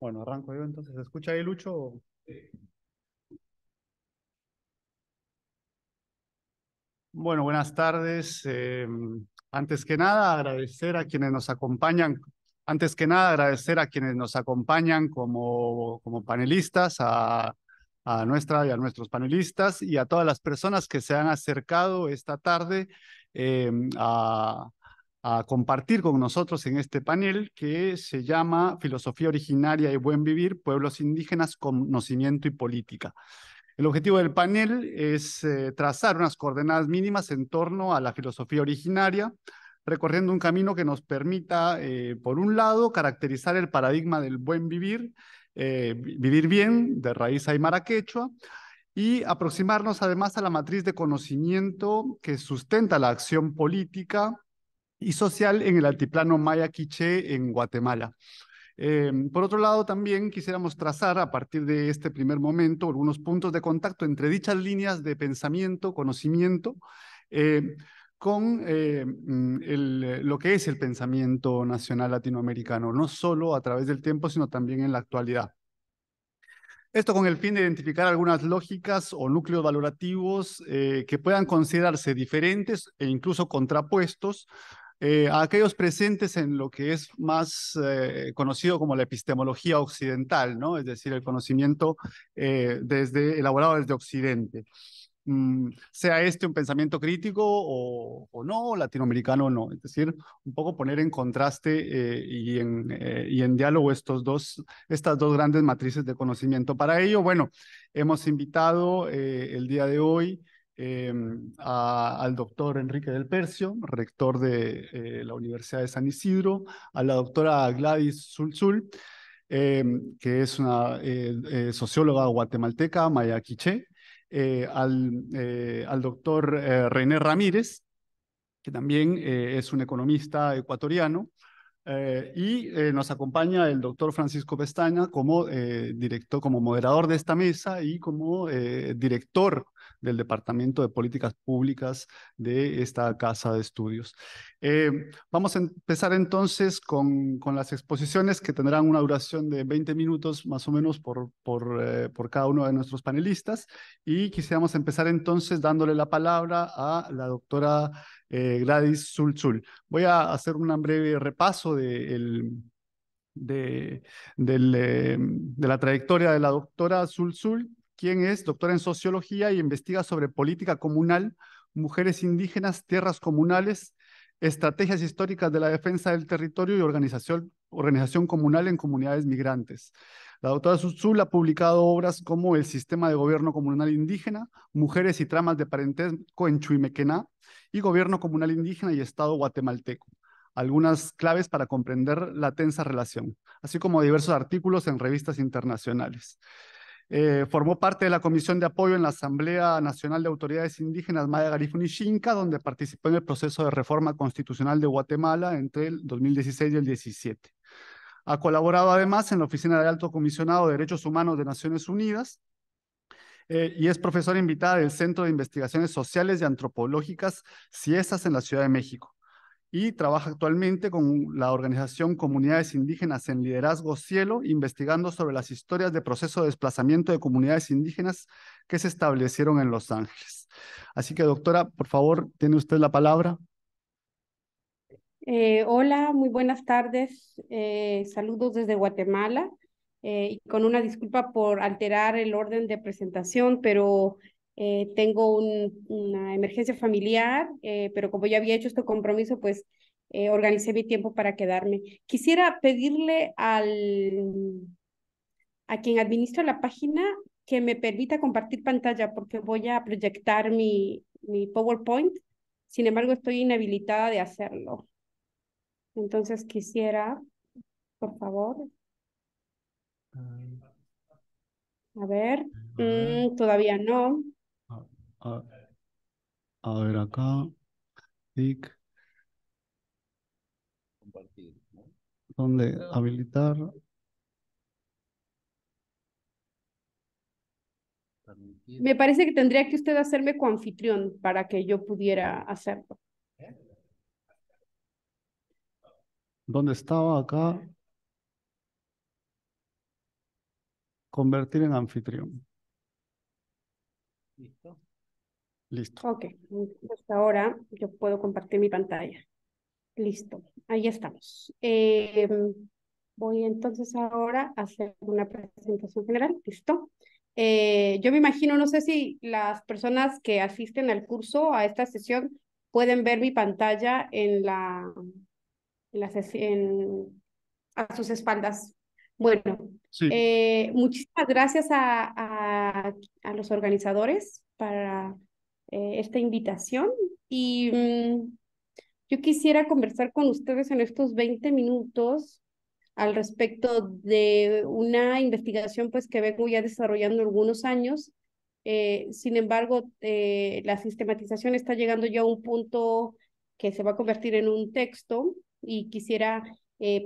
Bueno, arranco yo entonces. ¿Se escucha ahí, Lucho? Bueno, buenas tardes. Eh, antes que nada, agradecer a quienes nos acompañan. Antes que nada, agradecer a quienes nos acompañan como, como panelistas, a a nuestra y a nuestros panelistas y a todas las personas que se han acercado esta tarde eh, a, compartir con nosotros en este panel que se llama Filosofía Originaria y Buen Vivir, Pueblos Indígenas, Conocimiento y Política. El objetivo del panel es eh, trazar unas coordenadas mínimas en torno a la filosofía originaria, recorriendo un camino que nos permita, eh, por un lado, caracterizar el paradigma del buen vivir eh, vivir Bien, de raíz aymara quechua, y aproximarnos además a la matriz de conocimiento que sustenta la acción política y social en el altiplano maya quiché en Guatemala. Eh, por otro lado, también quisiéramos trazar a partir de este primer momento algunos puntos de contacto entre dichas líneas de pensamiento, conocimiento, eh, con eh, mm, eh, lo que es el pensamiento nacional latinoamericano, no solo a través del tiempo, sino también en la actualidad. Esto con el fin de identificar algunas lógicas o núcleos valorativos eh, que puedan considerarse diferentes e incluso contrapuestos a aquellos presentes en lo que es más conocido como la epistemología occidental, ¿no? es decir, el conocimiento desde, elaborado desde Occidente. Mm, sea este un pensamiento crítico o, no, latinoamericano o no. Es decir, un poco poner en contraste eh, y, en, eh, y en diálogo estos dos, estas dos grandes matrices de conocimiento. Para ello, bueno, hemos invitado eh, el día de hoy. al doctor Enrique del Percio, rector de la Universidad de San Isidro, a la doctora Gladys Zulzul, que es una socióloga guatemalteca, maya eh, al, eh, al, doctor eh, René Ramírez, que también es un economista ecuatoriano, y nos acompaña el doctor Francisco Pestaña como, como moderador de esta mesa y como director del Departamento de Políticas Públicas de esta Casa de Estudios. Eh, vamos a empezar entonces con, con, las exposiciones que tendrán una duración de 20 minutos más o menos por, por, eh, por cada uno de nuestros panelistas y quisiéramos empezar entonces dándole la palabra a la doctora eh, Gladys Zulzul. Voy a hacer un breve repaso de de, de la trayectoria de la doctora Zulzul quien es doctora en sociología y investiga sobre política comunal, mujeres indígenas, tierras comunales, estrategias históricas de la defensa del territorio y organización, comunal en comunidades migrantes. La doctora Suzul ha publicado obras como El sistema de gobierno comunal indígena, Mujeres y tramas de parentesco en Chuimequená y Gobierno comunal indígena y Estado guatemalteco. Algunas claves para comprender la tensa relación, así como diversos artículos en revistas internacionales. Eh, formó parte de la Comisión de Apoyo en la Asamblea Nacional de Autoridades Indígenas Maya y donde participó en el proceso de reforma constitucional de Guatemala entre el 2016 y el 2017. Ha colaborado además en la Oficina del Alto Comisionado de Derechos Humanos de Naciones Unidas eh, y es profesora invitada del Centro de Investigaciones Sociales y Antropológicas CIESAS en la Ciudad de México y trabaja actualmente con la organización Comunidades Indígenas en Liderazgo Cielo, investigando sobre las historias de proceso de desplazamiento de comunidades indígenas que se establecieron en Los Ángeles. Así que, doctora, por favor, tiene usted la palabra. Eh, hola, muy buenas tardes. Eh, saludos desde Guatemala. Eh, con una disculpa por alterar el orden de presentación, pero eh, tengo una emergencia familiar, eh, pero como ya había hecho este compromiso, pues eh, organicé mi tiempo para quedarme. Quisiera pedirle al, a quien administra la página que me permita compartir pantalla porque voy a proyectar mi, mi PowerPoint. Sin embargo, estoy inhabilitada de hacerlo. Entonces quisiera, por favor. Mm. A ver, mm, todavía no. A, ver acá. Compartir. ¿Dónde? Habilitar. Me parece que tendría que usted hacerme anfitrión para que yo pudiera hacerlo. ¿Eh? ¿Dónde estaba acá? Convertir en anfitrión. Listo. Listo. Ok, hasta ahora yo puedo compartir mi pantalla. Listo, ahí estamos. Eh, voy entonces ahora a hacer una presentación general. Listo. Eh, yo me imagino, no sé si las personas que asisten al curso, a esta sesión, pueden ver mi pantalla en la, la a sus espaldas. Bueno, eh, muchísimas gracias a, a los organizadores para eh, esta invitación y mm. Mm, yo quisiera conversar con ustedes en estos 20 minutos al respecto de una investigación pues que vengo ya desarrollando algunos años. Eh, sin embargo, eh, la sistematización está llegando ya a un punto que se va a convertir en un texto y quisiera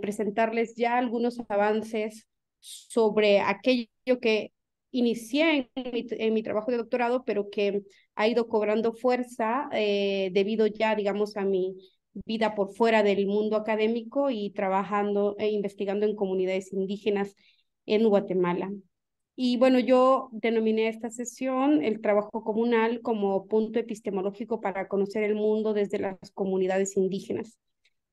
presentarles ya algunos avances sobre aquello que inicié en mi, trabajo de doctorado, pero que ha ido cobrando fuerza eh, debido ya, digamos, a mi vida por fuera del mundo académico y trabajando e investigando en comunidades indígenas en Guatemala. Y bueno, yo denominé esta sesión el trabajo comunal como punto epistemológico para conocer el mundo desde las comunidades indígenas.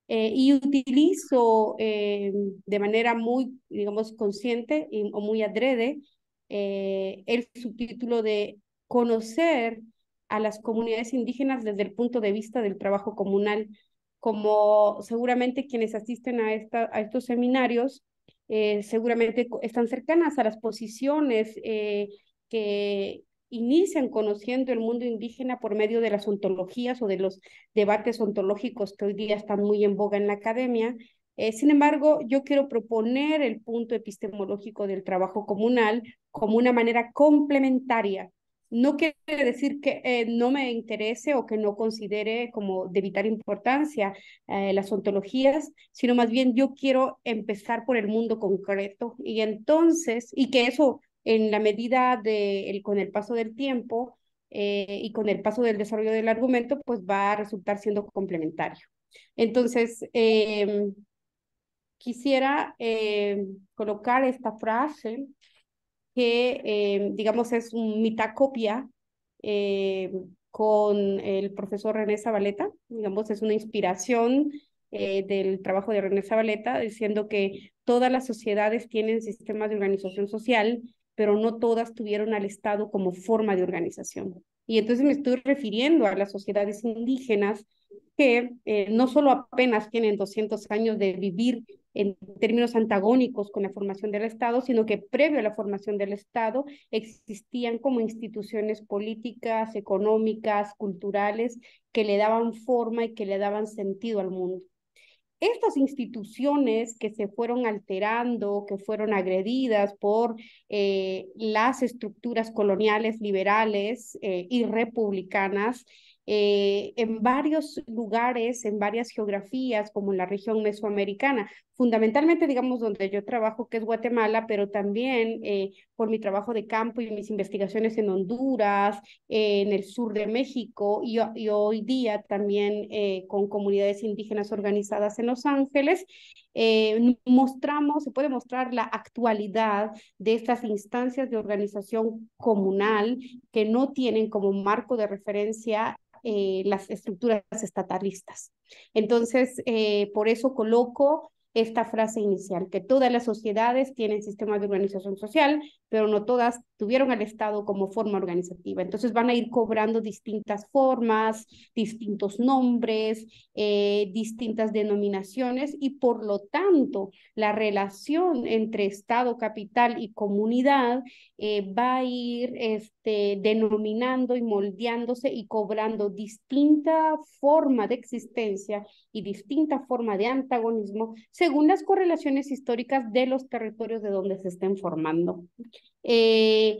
Eh, y utilizo eh, de manera muy, digamos, consciente o muy adrede eh, el subtítulo de conocer a las comunidades indígenas desde el punto de vista del trabajo comunal. Como seguramente quienes asisten a, esta, a estos seminarios, eh, seguramente están cercanas a las posiciones eh, que inician conociendo el mundo indígena por medio de las ontologías o de los debates ontológicos que hoy día están muy en boga en la academia eh, sin embargo, yo quiero proponer el punto epistemológico del trabajo comunal como una manera complementaria. No quiere decir que eh, no me interese o que no considere como de vital importancia eh, las ontologías, sino más bien yo quiero empezar por el mundo concreto y entonces, y que eso en la medida de, con el paso del tiempo y con el paso del desarrollo del argumento, pues va a resultar siendo complementario. Entonces, em, quisiera eh, colocar esta frase que, eh, digamos, es un mitad copia eh, con el profesor René Zabaleta, digamos, es una inspiración del trabajo de René Zabaleta, diciendo que todas las sociedades tienen sistemas de organización social, pero no todas tuvieron al Estado como forma de organización. Y entonces me estoy refiriendo a las sociedades indígenas que no solo apenas tienen 200 años de vivir en términos antagónicos con la formación del Estado, sino que previo a la formación del Estado existían como instituciones políticas, económicas, culturales, que le daban forma y que le daban sentido al mundo. Estas instituciones que se fueron alterando, que fueron agredidas por eh, las estructuras coloniales, liberales eh, y republicanas, eh, en varios lugares, en varias geografías, como en la región mesoamericana, fundamentalmente, digamos, donde yo trabajo, que es Guatemala, pero también eh, por mi trabajo de campo y mis investigaciones en Honduras, en el sur de México y, y hoy día también eh, con comunidades indígenas organizadas en Los Ángeles. Eh, mostramos, se puede mostrar la actualidad de estas instancias de organización comunal que no tienen como marco de referencia eh, las estructuras estatalistas. Entonces, eh, por eso coloco esta frase inicial, que todas las sociedades tienen sistemas de organización social, pero no todas tuvieron al Estado como forma organizativa. Entonces van a ir cobrando distintas formas, distintos nombres, eh, distintas denominaciones y por lo tanto la relación entre Estado, capital y comunidad eh, va a ir este, denominando y moldeándose y cobrando distinta forma de existencia y distinta forma de antagonismo según las correlaciones históricas de los territorios de donde se estén formando. Eh,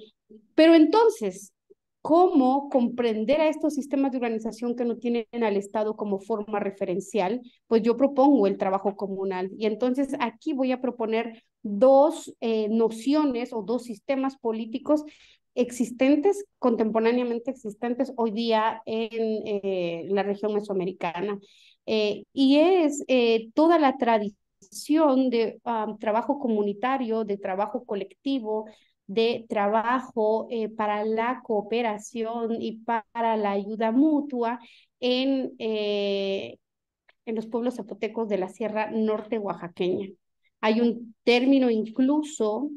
pero entonces, ¿cómo comprender a estos sistemas de organización que no tienen al Estado como forma referencial? Pues yo propongo el trabajo comunal. Y entonces aquí voy a proponer dos eh, nociones o dos sistemas políticos existentes, contemporáneamente existentes hoy día en eh, la región mesoamericana. y es toda la tradición de ah, trabajo comunitario, de trabajo colectivo, de trabajo eh, para la cooperación y para la ayuda mutua en, eh, en los pueblos zapotecos de la Sierra Norte Oaxaqueña. Hay un término incluso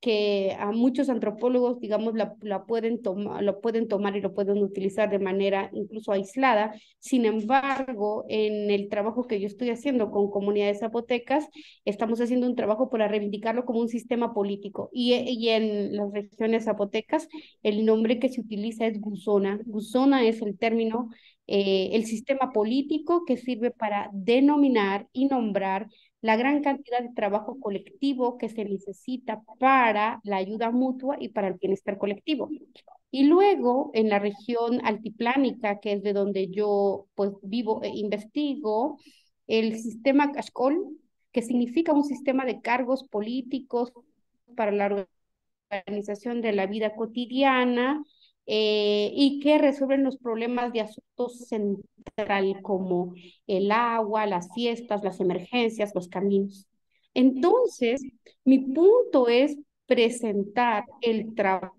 que a muchos antropólogos, digamos, la, pueden lo pueden tomar y lo pueden utilizar de manera incluso aislada. Sin embargo, en el trabajo que yo estoy haciendo con comunidades zapotecas, estamos haciendo un trabajo para reivindicarlo como un sistema político. Y, en las regiones zapotecas, el nombre que se utiliza es gusona. Gusona es el término, eh, el sistema político que sirve para denominar y nombrar la gran cantidad de trabajo colectivo que se necesita para la ayuda mutua y para el bienestar colectivo. Y luego, en la región altiplánica, que es de donde yo pues, vivo e investigo, el sistema Cascol, que significa un sistema de cargos políticos para la organización de la vida cotidiana, eh, y que resuelven los problemas de asuntos central como el agua, las fiestas, las emergencias, los caminos. Entonces, mi punto es presentar el trabajo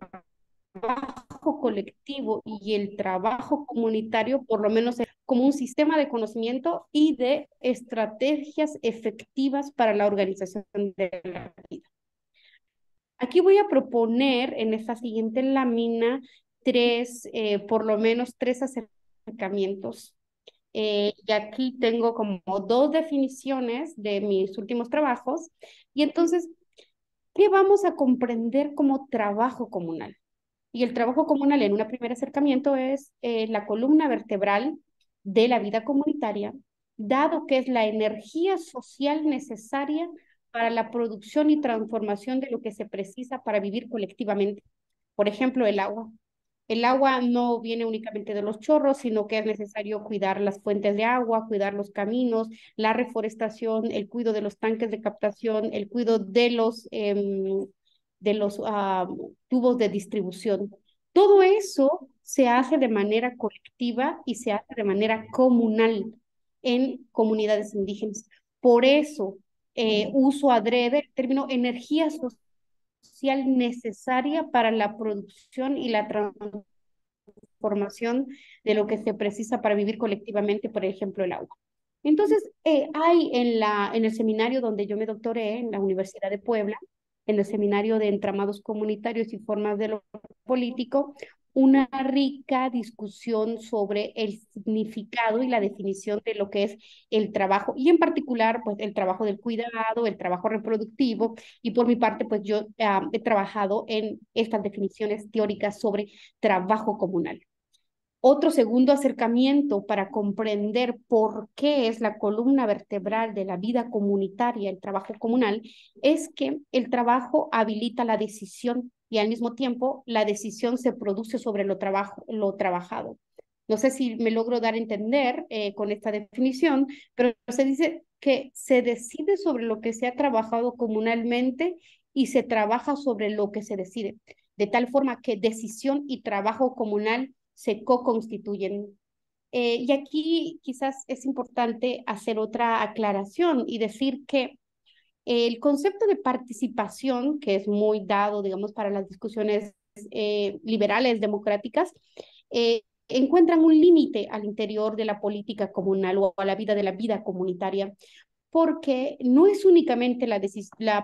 colectivo y el trabajo comunitario, por lo menos eh, como un sistema de conocimiento y de estrategias efectivas para la organización de la vida. Aquí voy a proponer en esta siguiente lámina tres, eh, por lo menos tres acercamientos. Eh, y aquí tengo como dos definiciones de mis últimos trabajos. Y entonces, ¿qué vamos a comprender como trabajo comunal? Y el trabajo comunal en un primer acercamiento es eh, la columna vertebral de la vida comunitaria, dado que es la energía social necesaria para la producción y transformación de lo que se precisa para vivir colectivamente. Por ejemplo, el agua. El agua no viene únicamente de los chorros, sino que es necesario cuidar las fuentes de agua, cuidar los caminos, la reforestación, el cuidado de los tanques de captación, el cuidado de los, em, de los ah, tubos de distribución. Todo eso se hace de manera colectiva y se hace de manera comunal en comunidades indígenas. Por eso eh, uso adrede el término energía social social necesaria para la producción y la transformación de lo que se precisa para vivir colectivamente, por ejemplo, el agua. Entonces, eh, hay en, la, en el seminario donde yo me doctoré, en la Universidad de Puebla, en el seminario de entramados comunitarios y formas de lo político, una rica discusión sobre el significado y la definición de lo que es el trabajo y en particular pues el trabajo del cuidado, el trabajo reproductivo y por mi parte pues yo ah, he trabajado en estas definiciones teóricas sobre trabajo comunal. Otro segundo acercamiento para comprender por qué es la columna vertebral de la vida comunitaria, el trabajo comunal, es que el trabajo habilita la decisión y al mismo tiempo la decisión se produce sobre lo, trabajo, lo trabajado. No sé si me logro dar a entender eh, con esta definición, pero se dice que se decide sobre lo que se ha trabajado comunalmente y se trabaja sobre lo que se decide, de tal forma que decisión y trabajo comunal se co-constituyen. Eh, y aquí quizás es importante hacer otra aclaración y decir que el concepto de participación, que es muy dado, digamos, para las discusiones eh, liberales, democráticas, eh, encuentran un límite al interior de la política comunal o a la vida de la vida comunitaria, porque no es únicamente la,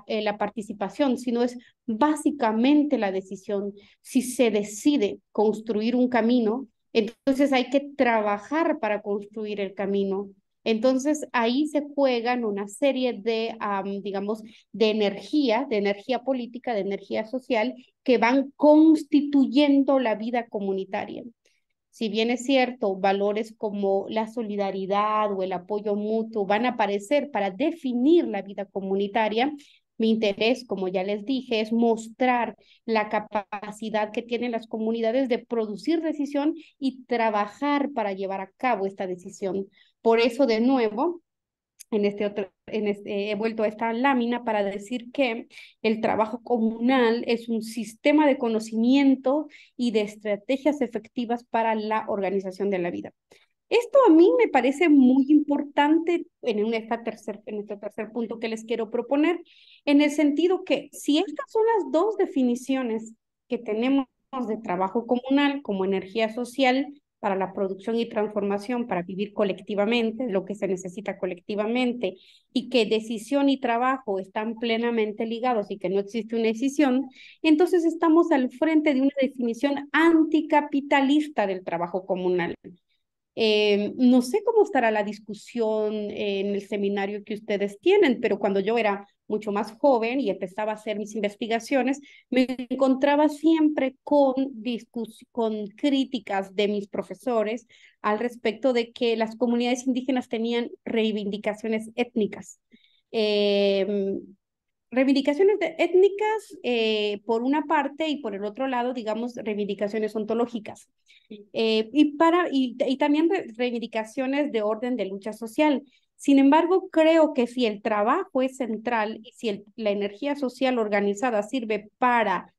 eh, la, participación, sino es básicamente la decisión. Si se decide construir un camino, entonces hay que trabajar para construir el camino. Entonces ahí se juegan una serie de, digamos, de energía, de energía política, de energía social, que van constituyendo la vida comunitaria. Si bien es cierto, valores como la solidaridad o el apoyo mutuo van a aparecer para definir la vida comunitaria, mi interés, como ya les dije, es mostrar la capacidad que tienen las comunidades de producir decisión y trabajar para llevar a cabo esta decisión. Por eso, de nuevo, en este otro, en este, he vuelto a esta lámina para decir que el trabajo comunal es un sistema de conocimiento y de estrategias efectivas para la organización de la vida. Esto a mí me parece muy importante en, esta tercer, en este tercer punto que les quiero proponer, en el sentido que si estas son las dos definiciones que tenemos de trabajo comunal como energía social, para la producción y transformación, para vivir colectivamente, lo que se necesita colectivamente, y que decisión y trabajo están plenamente ligados y que no existe una decisión, entonces estamos al frente de una definición anticapitalista del trabajo comunal. Em, no sé cómo estará la discusión en el seminario que ustedes tienen, pero cuando yo era mucho más joven y empezaba a hacer mis investigaciones, me encontraba siempre con, con críticas de mis profesores al respecto de que las comunidades indígenas tenían reivindicaciones étnicas. Em, reivindicaciones étnicas eh, por una parte y por el otro lado, digamos, reivindicaciones ontológicas. Eh, y, para, y también reivindicaciones de orden de lucha social. Sin embargo, creo que si el trabajo es central y si la energía social organizada sirve para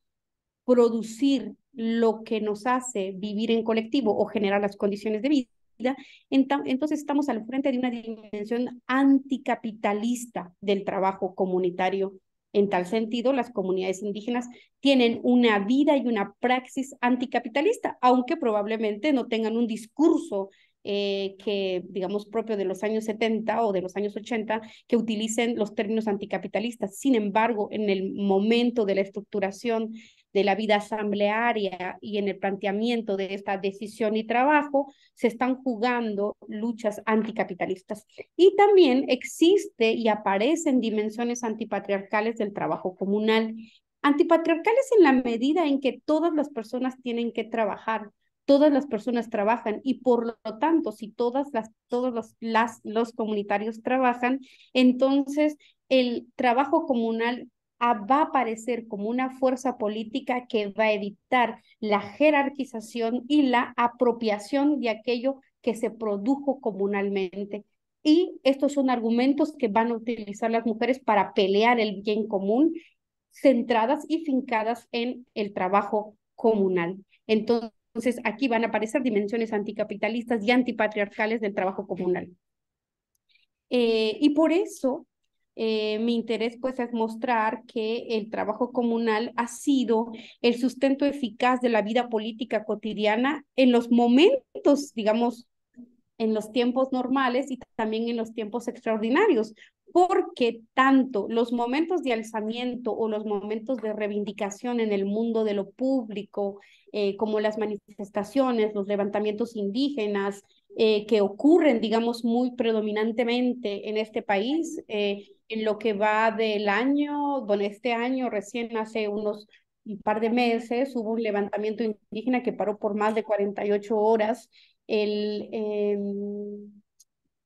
producir lo que nos hace vivir en colectivo o generar las condiciones de vida, entonces estamos al frente de una dimensión anticapitalista del trabajo comunitario. En tal sentido, las comunidades indígenas tienen una vida y una praxis anticapitalista, aunque probablemente no tengan un discurso eh, que, digamos, propio de los años 70 o de los años 80, que utilicen los términos anticapitalistas. Sin embargo, en el momento de la estructuración de la vida asamblearia y en el planteamiento de esta decisión y trabajo, se están jugando luchas anticapitalistas. Y también existe y aparecen dimensiones antipatriarcales del trabajo comunal. Antipatriarcales en la medida en que todas las personas tienen que trabajar todas las personas trabajan y por lo tanto, si todas las, todos los, los comunitarios trabajan, entonces el trabajo comunal va a aparecer como una fuerza política que va a evitar la jerarquización y la apropiación de aquello que se produjo comunalmente. Y estos son argumentos que van a utilizar las mujeres para pelear el bien común, centradas y fincadas en el trabajo comunal. Entonces, entonces, aquí van a aparecer dimensiones anticapitalistas y antipatriarcales del trabajo comunal. Eh, y por eso, eh, mi interés pues es mostrar que el trabajo comunal ha sido el sustento eficaz de la vida política cotidiana en los momentos, digamos, en los tiempos normales y también en los tiempos extraordinarios, porque tanto los momentos de alzamiento o los momentos de reivindicación en el mundo de lo público, eh, como las manifestaciones, los levantamientos indígenas eh, que ocurren, digamos, muy predominantemente en este país, eh, en lo que va del año, bueno, este año recién hace unos un par de meses hubo un levantamiento indígena que paró por más de 48 horas el em,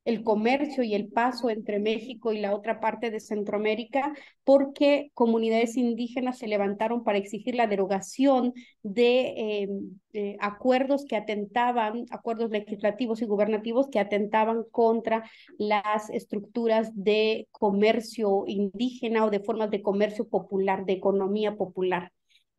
el comercio y el paso entre México y la otra parte de Centroamérica, porque comunidades indígenas se levantaron para exigir la derogación eh, de, acuerdos que atentaban, acuerdos legislativos y gubernativos que atentaban contra las estructuras de comercio indígena o de formas de comercio popular, de economía popular.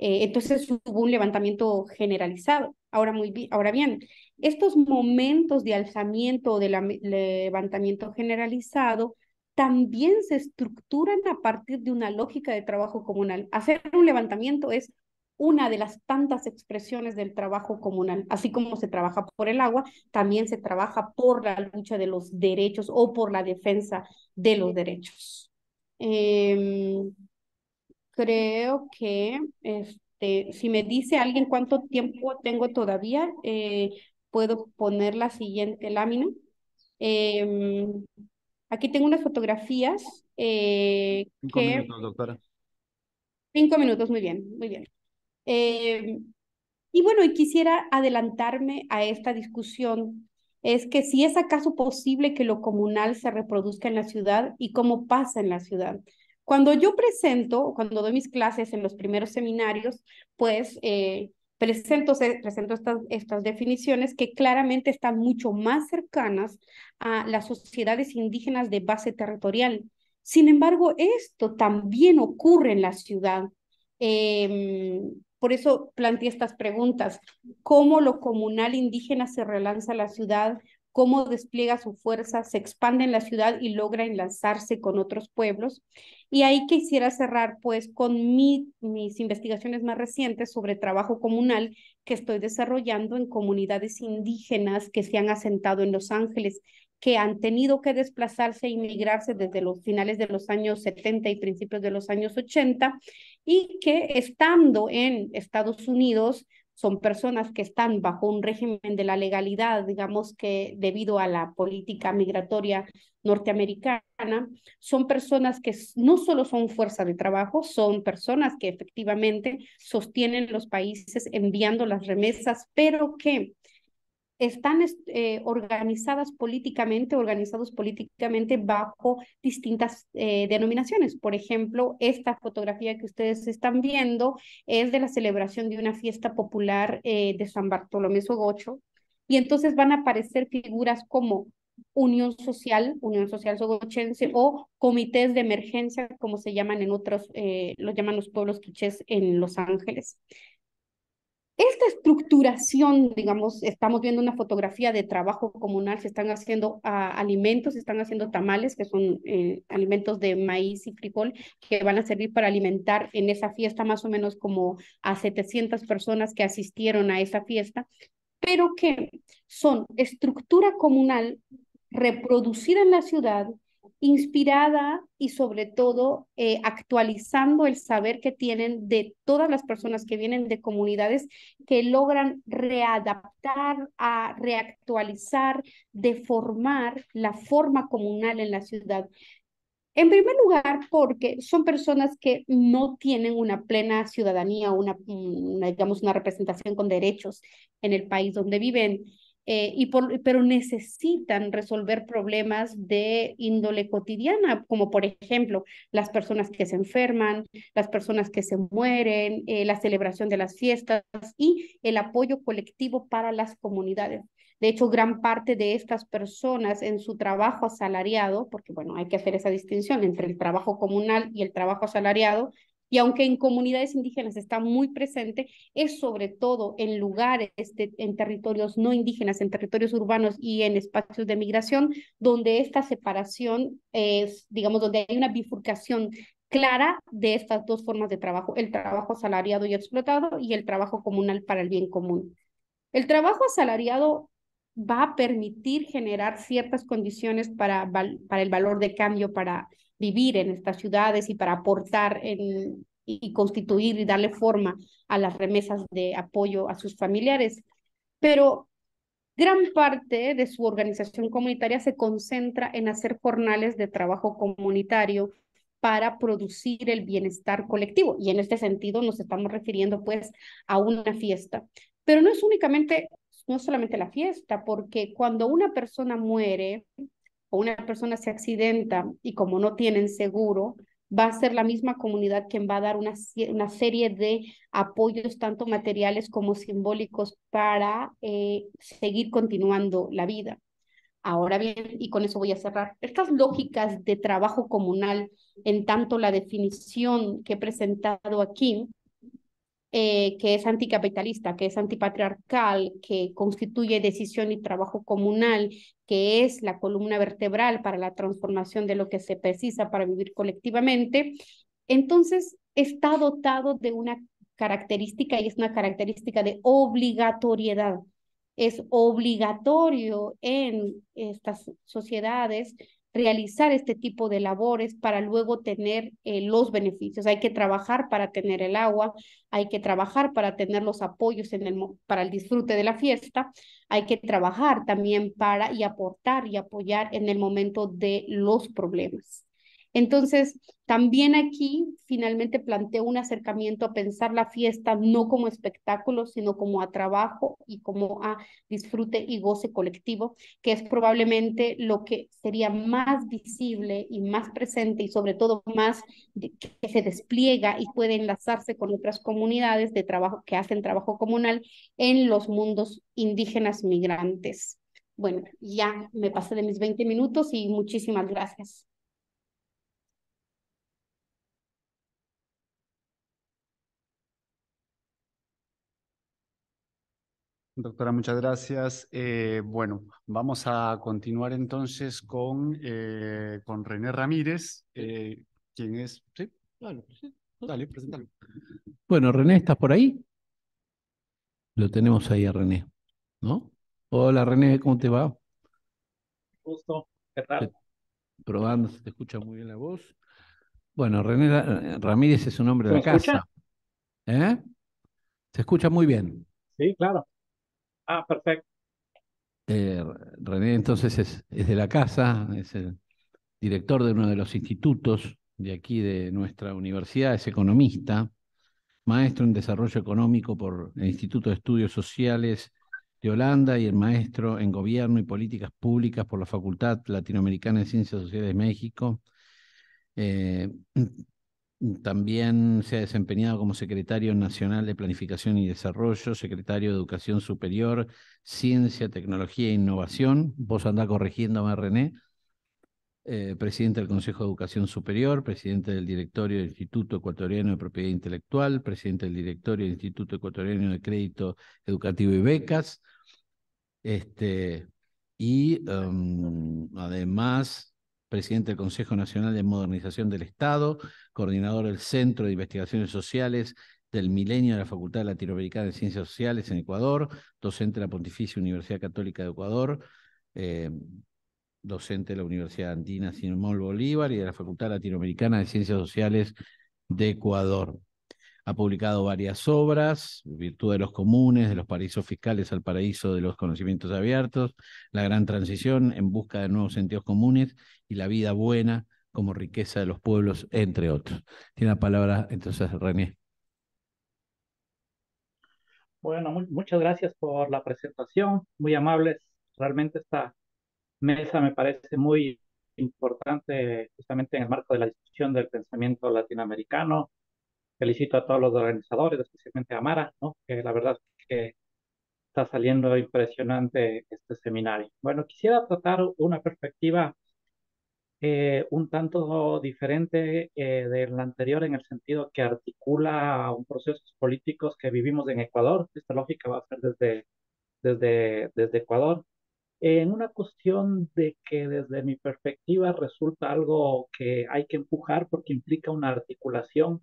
Eh, entonces hubo un levantamiento generalizado. Ahora, muy bien, estos momentos de alzamiento o de levantamiento generalizado también se estructuran a partir de una lógica de trabajo comunal. Hacer un levantamiento es una de las tantas expresiones del trabajo comunal. Así como se trabaja por el agua, también se trabaja por la lucha de los derechos o por la defensa de los derechos. Em, creo que este, si me dice alguien cuánto tiempo tengo todavía, eh, puedo poner la siguiente lámina. Em, aquí tengo unas fotografías. Eh, cinco minutos, doctora. Cinco minutos, muy bien, muy bien. Em, y bueno, y quisiera adelantarme a esta discusión es que si es acaso posible que lo comunal se reproduzca en la ciudad y cómo pasa en la ciudad. Cuando yo presento, cuando doy mis clases en los primeros seminarios, pues eh, presento, presento estas, estas definiciones que claramente están mucho más cercanas a las sociedades indígenas de base territorial. Sin embargo, esto también ocurre en la ciudad. Em, por eso planteé estas preguntas. ¿Cómo lo comunal indígena se relanza a la ciudad? cómo despliega su fuerza, se expande en la ciudad y logra enlazarse con otros pueblos. Y ahí quisiera cerrar pues con mis investigaciones más recientes sobre trabajo comunal que estoy desarrollando en comunidades indígenas que se han asentado en Los Ángeles, que han tenido que desplazarse e inmigrarse desde los finales de los años 70 y principios de los años 80 y que estando en Estados Unidos son personas que están bajo un régimen de la legalidad, digamos que debido a la política migratoria norteamericana, son personas que no solo son fuerza de trabajo, son personas que efectivamente sostienen los países enviando las remesas, pero que están este, organizadas políticamente, organizados políticamente bajo distintas eh, denominaciones. Por ejemplo, esta fotografía que ustedes están viendo es de la celebración de una fiesta popular eh, de San Bartolomé Sogocho. Y entonces van a aparecer figuras como Unión Social, Unión Social Sogochense o comités de emergencia, como se llaman en otros, eh, los llaman los pueblos quichés en Los Ángeles. Esta estructuración, digamos, estamos viendo una fotografía de trabajo comunal, se están haciendo ah, alimentos, se están haciendo tamales, que son eh, alimentos de maíz y frijol, que van a servir para alimentar en esa fiesta más o menos como a 700 personas que asistieron a esa fiesta, pero que son estructura comunal reproducida en la ciudad inspirada y sobre todo eh, actualizando el saber que tienen de todas las personas que vienen de comunidades que logran readaptar, a reactualizar, deformar la forma comunal en la ciudad. En primer lugar, porque son personas que no tienen una plena ciudadanía, una mm, digamos, una representación con derechos en el país donde viven. Eh, pero necesitan resolver problemas de índole cotidiana, como por ejemplo las personas que se enferman, las personas que se mueren, eh, la celebración de las fiestas y el apoyo colectivo para las comunidades. De hecho, gran parte de estas personas en su trabajo asalariado, porque bueno, hay que hacer esa distinción entre el trabajo comunal y el trabajo asalariado, y aunque en comunidades indígenas está muy presente, es sobre todo en lugares, en territorios no indígenas, en territorios urbanos y en espacios de migración, donde esta separación es, digamos, donde hay una bifurcación clara de estas dos formas de trabajo, el trabajo asalariado y explotado y el trabajo comunal para el bien común. El trabajo asalariado va a permitir generar ciertas condiciones para, para el valor de cambio, para vivir en estas ciudades y para aportar y constituir y darle forma a las remesas de apoyo a sus familiares. Pero gran parte de su organización comunitaria se concentra en hacer jornales de trabajo comunitario para producir el bienestar colectivo. Y en este sentido nos estamos refiriendo pues a una fiesta. Pero no es únicamente, no solamente la fiesta, porque cuando una persona muere, una persona se accidenta y como no tienen seguro, va a ser la misma comunidad quien va a dar una, una serie de apoyos, tanto materiales como simbólicos, para eh, seguir continuando la vida. Ahora bien, y con eso voy a cerrar, estas lógicas de trabajo comunal, en tanto la definición que he presentado aquí, eh, que es anticapitalista, que es antipatriarcal, que constituye decisión y trabajo comunal, que es la columna vertebral para la transformación de lo que se precisa para vivir colectivamente, entonces está dotado de una característica y es una característica de obligatoriedad. Es obligatorio en estas sociedades realizar este tipo de labores para luego tener eh, los beneficios. Hay que trabajar para tener el agua, hay que trabajar para tener los apoyos en el, para el disfrute de la fiesta, hay que trabajar también para y aportar y apoyar en el momento de los problemas. Entonces, también aquí finalmente planteo un acercamiento a pensar la fiesta no como espectáculo, sino como a trabajo y como a disfrute y goce colectivo, que es probablemente lo que sería más visible y más presente y sobre todo más que se despliega y puede enlazarse con otras comunidades de trabajo que hacen trabajo comunal en los mundos indígenas migrantes. Bueno, ya me pasé de mis 20 minutos y muchísimas gracias. Doctora, muchas gracias. Eh, bueno, vamos a continuar entonces con, eh, con René Ramírez, eh, quien es... Sí, dale, dale, Bueno, René, ¿estás por ahí? Lo tenemos ahí a René, ¿no? Hola René, ¿cómo te va? Gusto, ¿qué tal? Probando, se te escucha muy bien la voz. Bueno, René Ramírez es un hombre de casa. ¿Eh? Se escucha muy bien. Sí, claro. Ah, perfecto. Eh, René entonces es, de la casa, es el director de uno de los institutos de aquí de nuestra universidad, es economista, maestro en desarrollo económico por el Instituto de Estudios Sociales de Holanda y el maestro en gobierno y políticas públicas por la Facultad Latinoamericana de Ciencias Sociales de México. Eh, también se ha desempeñado como secretario nacional de Planificación y Desarrollo, secretario de Educación Superior, Ciencia, Tecnología e Innovación. Vos andá corrigiendo, René. Eh, presidente del Consejo de Educación Superior, presidente del Directorio del Instituto Ecuatoriano de Propiedad Intelectual, presidente del Directorio del Instituto Ecuatoriano de Crédito Educativo y Becas. Este, y em, además presidente del Consejo Nacional de Modernización del Estado, coordinador del Centro de Investigaciones Sociales del Milenio de la Facultad Latinoamericana de Ciencias Sociales en Ecuador, docente de la Pontificia Universidad Católica de Ecuador, eh, docente de la Universidad Andina Simón Bolívar y de la Facultad Latinoamericana de Ciencias Sociales de Ecuador. Ha publicado varias obras, Virtud de los Comunes, de los Paraísos Fiscales al Paraíso de los Conocimientos Abiertos, La Gran Transición, En Busca de Nuevos Sentidos Comunes y La Vida Buena como Riqueza de los Pueblos, entre otros. Tiene la palabra entonces René. Bueno, muchas gracias por la presentación, muy amables. Realmente esta mesa me parece muy importante justamente en el marco de la discusión del pensamiento latinoamericano felicito a todos los organizadores, especialmente a Mara, ¿no? que la verdad es que está saliendo impresionante este seminario. Bueno, quisiera tratar una perspectiva eh, un tanto diferente eh, de la anterior en el sentido que articula un procesos políticos que vivimos en Ecuador. Esta lógica va a ser desde, desde, desde Ecuador. en una cuestión de que desde mi perspectiva resulta algo que hay que empujar porque implica una articulación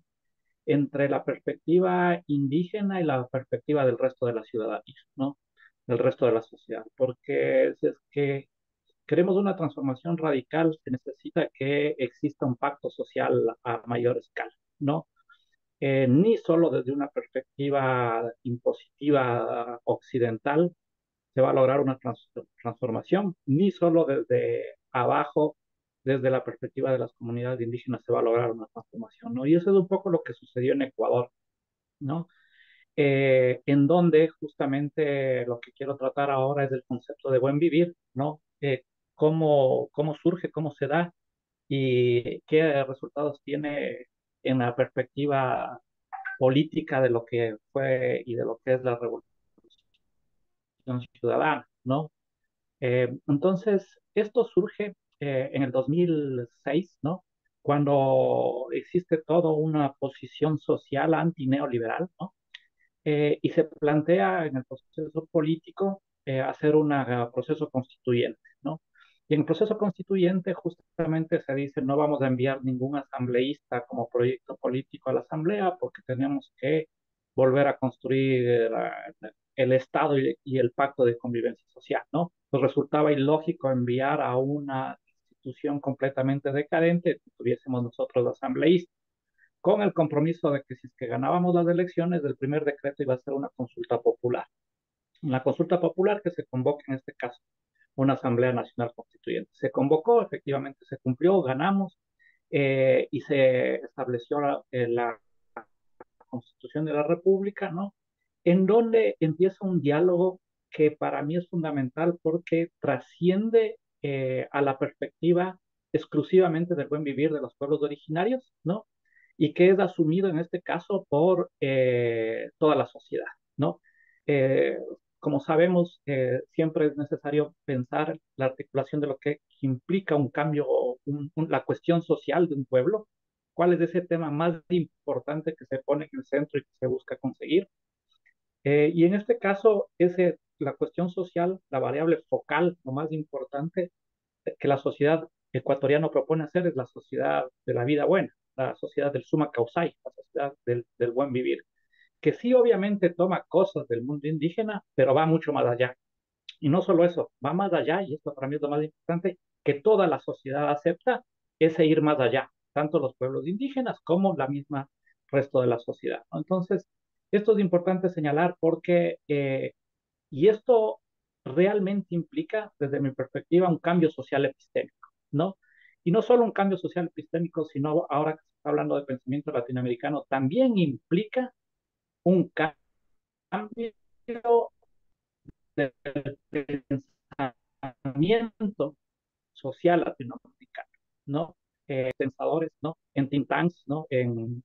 entre la perspectiva indígena y la perspectiva del resto de la ciudadanía, ¿no? Del resto de la sociedad, porque si es que queremos una transformación radical, se necesita que exista un pacto social a mayor escala, ¿no? Eh, ni solo desde una perspectiva impositiva occidental se va a lograr una transformación, ni solo desde abajo desde la perspectiva de las comunidades indígenas se va a lograr una transformación, ¿no? Y eso es un poco lo que sucedió en Ecuador, ¿no? Eh, en donde justamente lo que quiero tratar ahora es el concepto de buen vivir, ¿no? Eh, cómo, cómo surge, cómo se da y qué resultados tiene en la perspectiva política de lo que fue y de lo que es la revolución ciudadana, ¿no? Eh, entonces, esto surge eh, en el 2006, ¿no? Cuando existe toda una posición social antineoliberal, ¿no? Eh, y se plantea en el proceso político eh, hacer un proceso constituyente, ¿no? Y en el proceso constituyente justamente se dice no vamos a enviar ningún asambleísta como proyecto político a la asamblea porque tenemos que volver a construir el Estado y, el pacto de convivencia social, ¿no? Pues resultaba ilógico enviar a una constitución completamente decadente, tuviésemos nosotros asambleístas, con el compromiso de que si es que ganábamos las elecciones, del primer decreto iba a ser una consulta popular. Una consulta popular que se convoca en este caso una Asamblea Nacional Constituyente. Se convocó, efectivamente se cumplió, ganamos eh, y se estableció eh, la Constitución de la República, ¿no? En donde empieza un diálogo que para mí es fundamental porque trasciende eh, a la perspectiva exclusivamente del buen vivir de los pueblos originarios, ¿no? Y que es asumido en este caso por eh, toda la sociedad, ¿no? Eh, como sabemos, siempre es necesario pensar la articulación de lo que implica un cambio, la cuestión social de un pueblo, cuál es ese tema más importante que se pone en el centro y que se busca conseguir. y en este caso, ese la cuestión social, la variable focal, lo más importante que la sociedad ecuatoriana propone hacer es la sociedad de la vida buena, la sociedad del suma causai, la sociedad del, buen vivir, que sí obviamente toma cosas del mundo indígena, pero va mucho más allá. Y no solo eso, va más allá, y esto para mí es lo más importante, que toda la sociedad acepta, ese ir más allá, tanto los pueblos indígenas como la misma resto de la sociedad. Entonces, esto es importante señalar porque eh, y esto realmente implica, desde mi perspectiva, un cambio social epistémico, ¿no? Y no solo un cambio social epistémico, sino ahora que se está hablando de pensamiento latinoamericano, también implica un cambio de pensamiento social latinoamericano, ¿no? Eh, pensadores, ¿no? En think tanks, ¿no? En,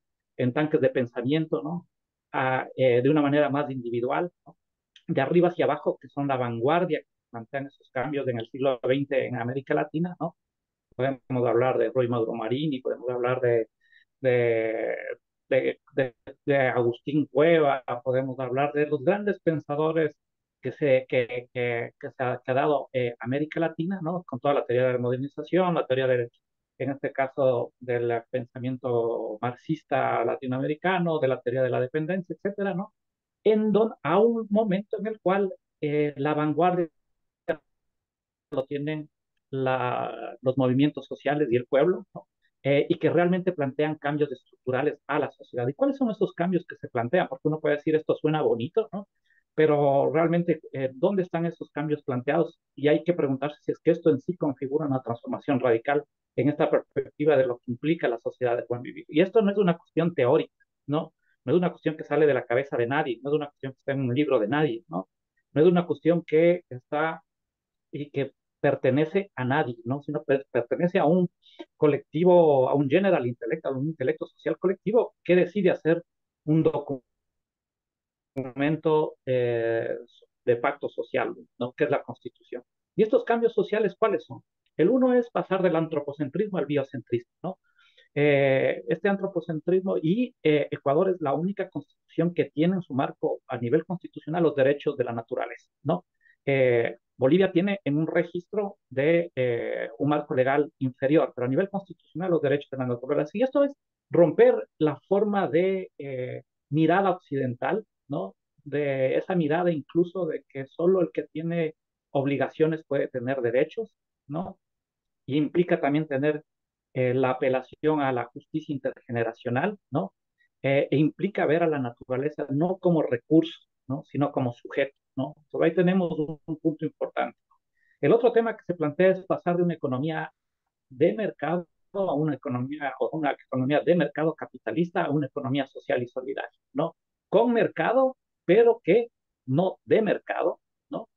tanques de pensamiento, ¿no? Ah, eh, de una manera más individual, ¿no? de arriba hacia abajo, que son la vanguardia que plantean esos cambios en el siglo XX en América Latina, ¿no? Podemos hablar de Roy Maduro Marini, podemos hablar de, de, de, Agustín Cueva, podemos hablar de los grandes pensadores que se, que, que, se ha, dado eh, América Latina, ¿no? Con toda la teoría de la modernización, la teoría del, en este caso, del pensamiento marxista latinoamericano, de la teoría de la dependencia, etcétera, ¿no? en don, a un momento en el cual eh, la vanguardia lo tienen los movimientos sociales y el pueblo, eh, y que realmente plantean cambios estructurales a la sociedad. ¿Y cuáles son esos cambios que se plantean? Porque uno puede decir, esto suena bonito, ¿no? pero realmente, eh, ¿dónde están esos cambios planteados? Y hay que preguntarse si es que esto en sí configura una transformación radical en esta perspectiva de lo que implica la sociedad de buen vivir. Y esto no es una cuestión teórica, ¿no? no es una cuestión que sale de la cabeza de nadie, no es una cuestión que está en un libro de nadie, ¿no? No es una cuestión que está y que pertenece a nadie, ¿no? Sino pertenece a un colectivo, a un general intelecto, a un intelecto social colectivo que decide hacer un documento eh, de pacto social, ¿no? Que es la constitución. ¿Y estos cambios sociales cuáles son? El uno es pasar del antropocentrismo al biocentrismo, ¿no? Eh, este antropocentrismo y eh, Ecuador es la única constitución que tiene en su marco a nivel constitucional los derechos de la naturaleza, ¿no? Eh, Bolivia tiene en un registro de un marco legal inferior, pero a nivel constitucional los derechos de la naturaleza. Y esto es romper la forma de mirada occidental, ¿no? De esa mirada incluso de que solo el que tiene obligaciones puede tener derechos, ¿no? Y implica también tener eh, la apelación a la justicia intergeneracional, ¿no? Eh, e implica ver a la naturaleza no como recurso, ¿no? Sino como sujeto, ¿no? Sobre ahí tenemos un, punto importante. El otro tema que se plantea es pasar de una economía de mercado a una economía, o una economía de mercado capitalista a una economía social y solidaria, ¿no? Con mercado, pero que no de mercado, ¿no?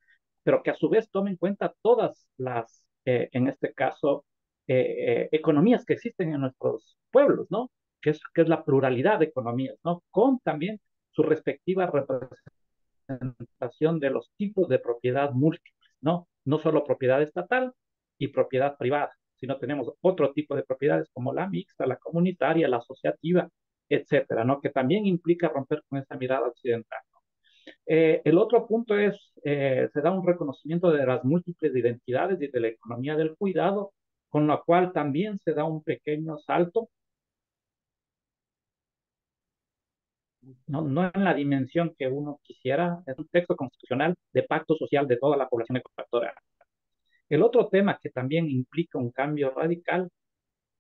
Pero que a su vez tome en cuenta todas las, eh, en este caso, eh, eh, economías que existen en nuestros pueblos, ¿no? Que es, que es la pluralidad de economías, ¿no? Con también su respectiva representación de los tipos de propiedad múltiples, ¿no? No solo propiedad estatal y propiedad privada, sino tenemos otro tipo de propiedades como la mixta, la comunitaria, la asociativa, etcétera, ¿no? Que también implica romper con esa mirada occidental. ¿no? Eh, el otro punto es, se da un reconocimiento de las múltiples identidades y de la economía del cuidado con la cual también se da un pequeño salto, no, en la dimensión que uno quisiera, es un texto constitucional de pacto social de toda la población ecuatoriana. El otro tema que también implica un cambio radical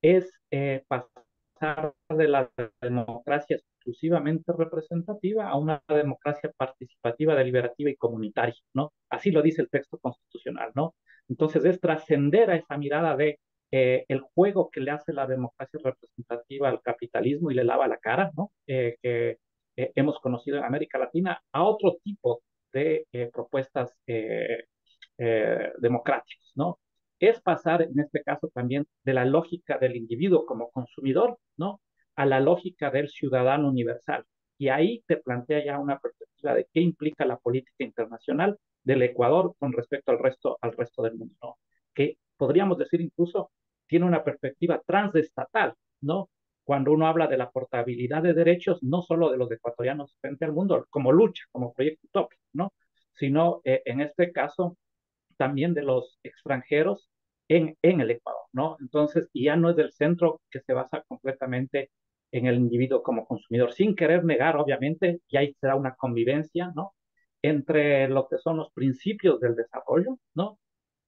es eh, pasar de la democracia exclusivamente representativa a una democracia participativa, deliberativa y comunitaria, ¿no? Así lo dice el texto constitucional, ¿no? Entonces es trascender a esa mirada de eh, el juego que le hace la democracia representativa al capitalismo y le lava la cara, ¿no? Eh, que eh, hemos conocido en América Latina, a otro tipo de propuestas democráticas, ¿no? Es pasar, en este caso también, de la lógica del individuo como consumidor, ¿no? A la lógica del ciudadano universal. Y ahí te plantea ya una perspectiva de qué implica la política internacional del Ecuador con respecto al resto, al resto del mundo, ¿no? Que podríamos decir incluso tiene una perspectiva transestatal, ¿no? Cuando uno habla de la portabilidad de derechos, no solo de los ecuatorianos frente al mundo, como lucha, como proyecto utópico, ¿no? Sino eh, en este caso también de los extranjeros en, en el Ecuador, ¿no? Entonces, ya no es del centro que se basa completamente en el individuo como consumidor, sin querer negar, obviamente, que ahí será una convivencia, ¿no? Entre lo que son los principios del desarrollo, ¿no?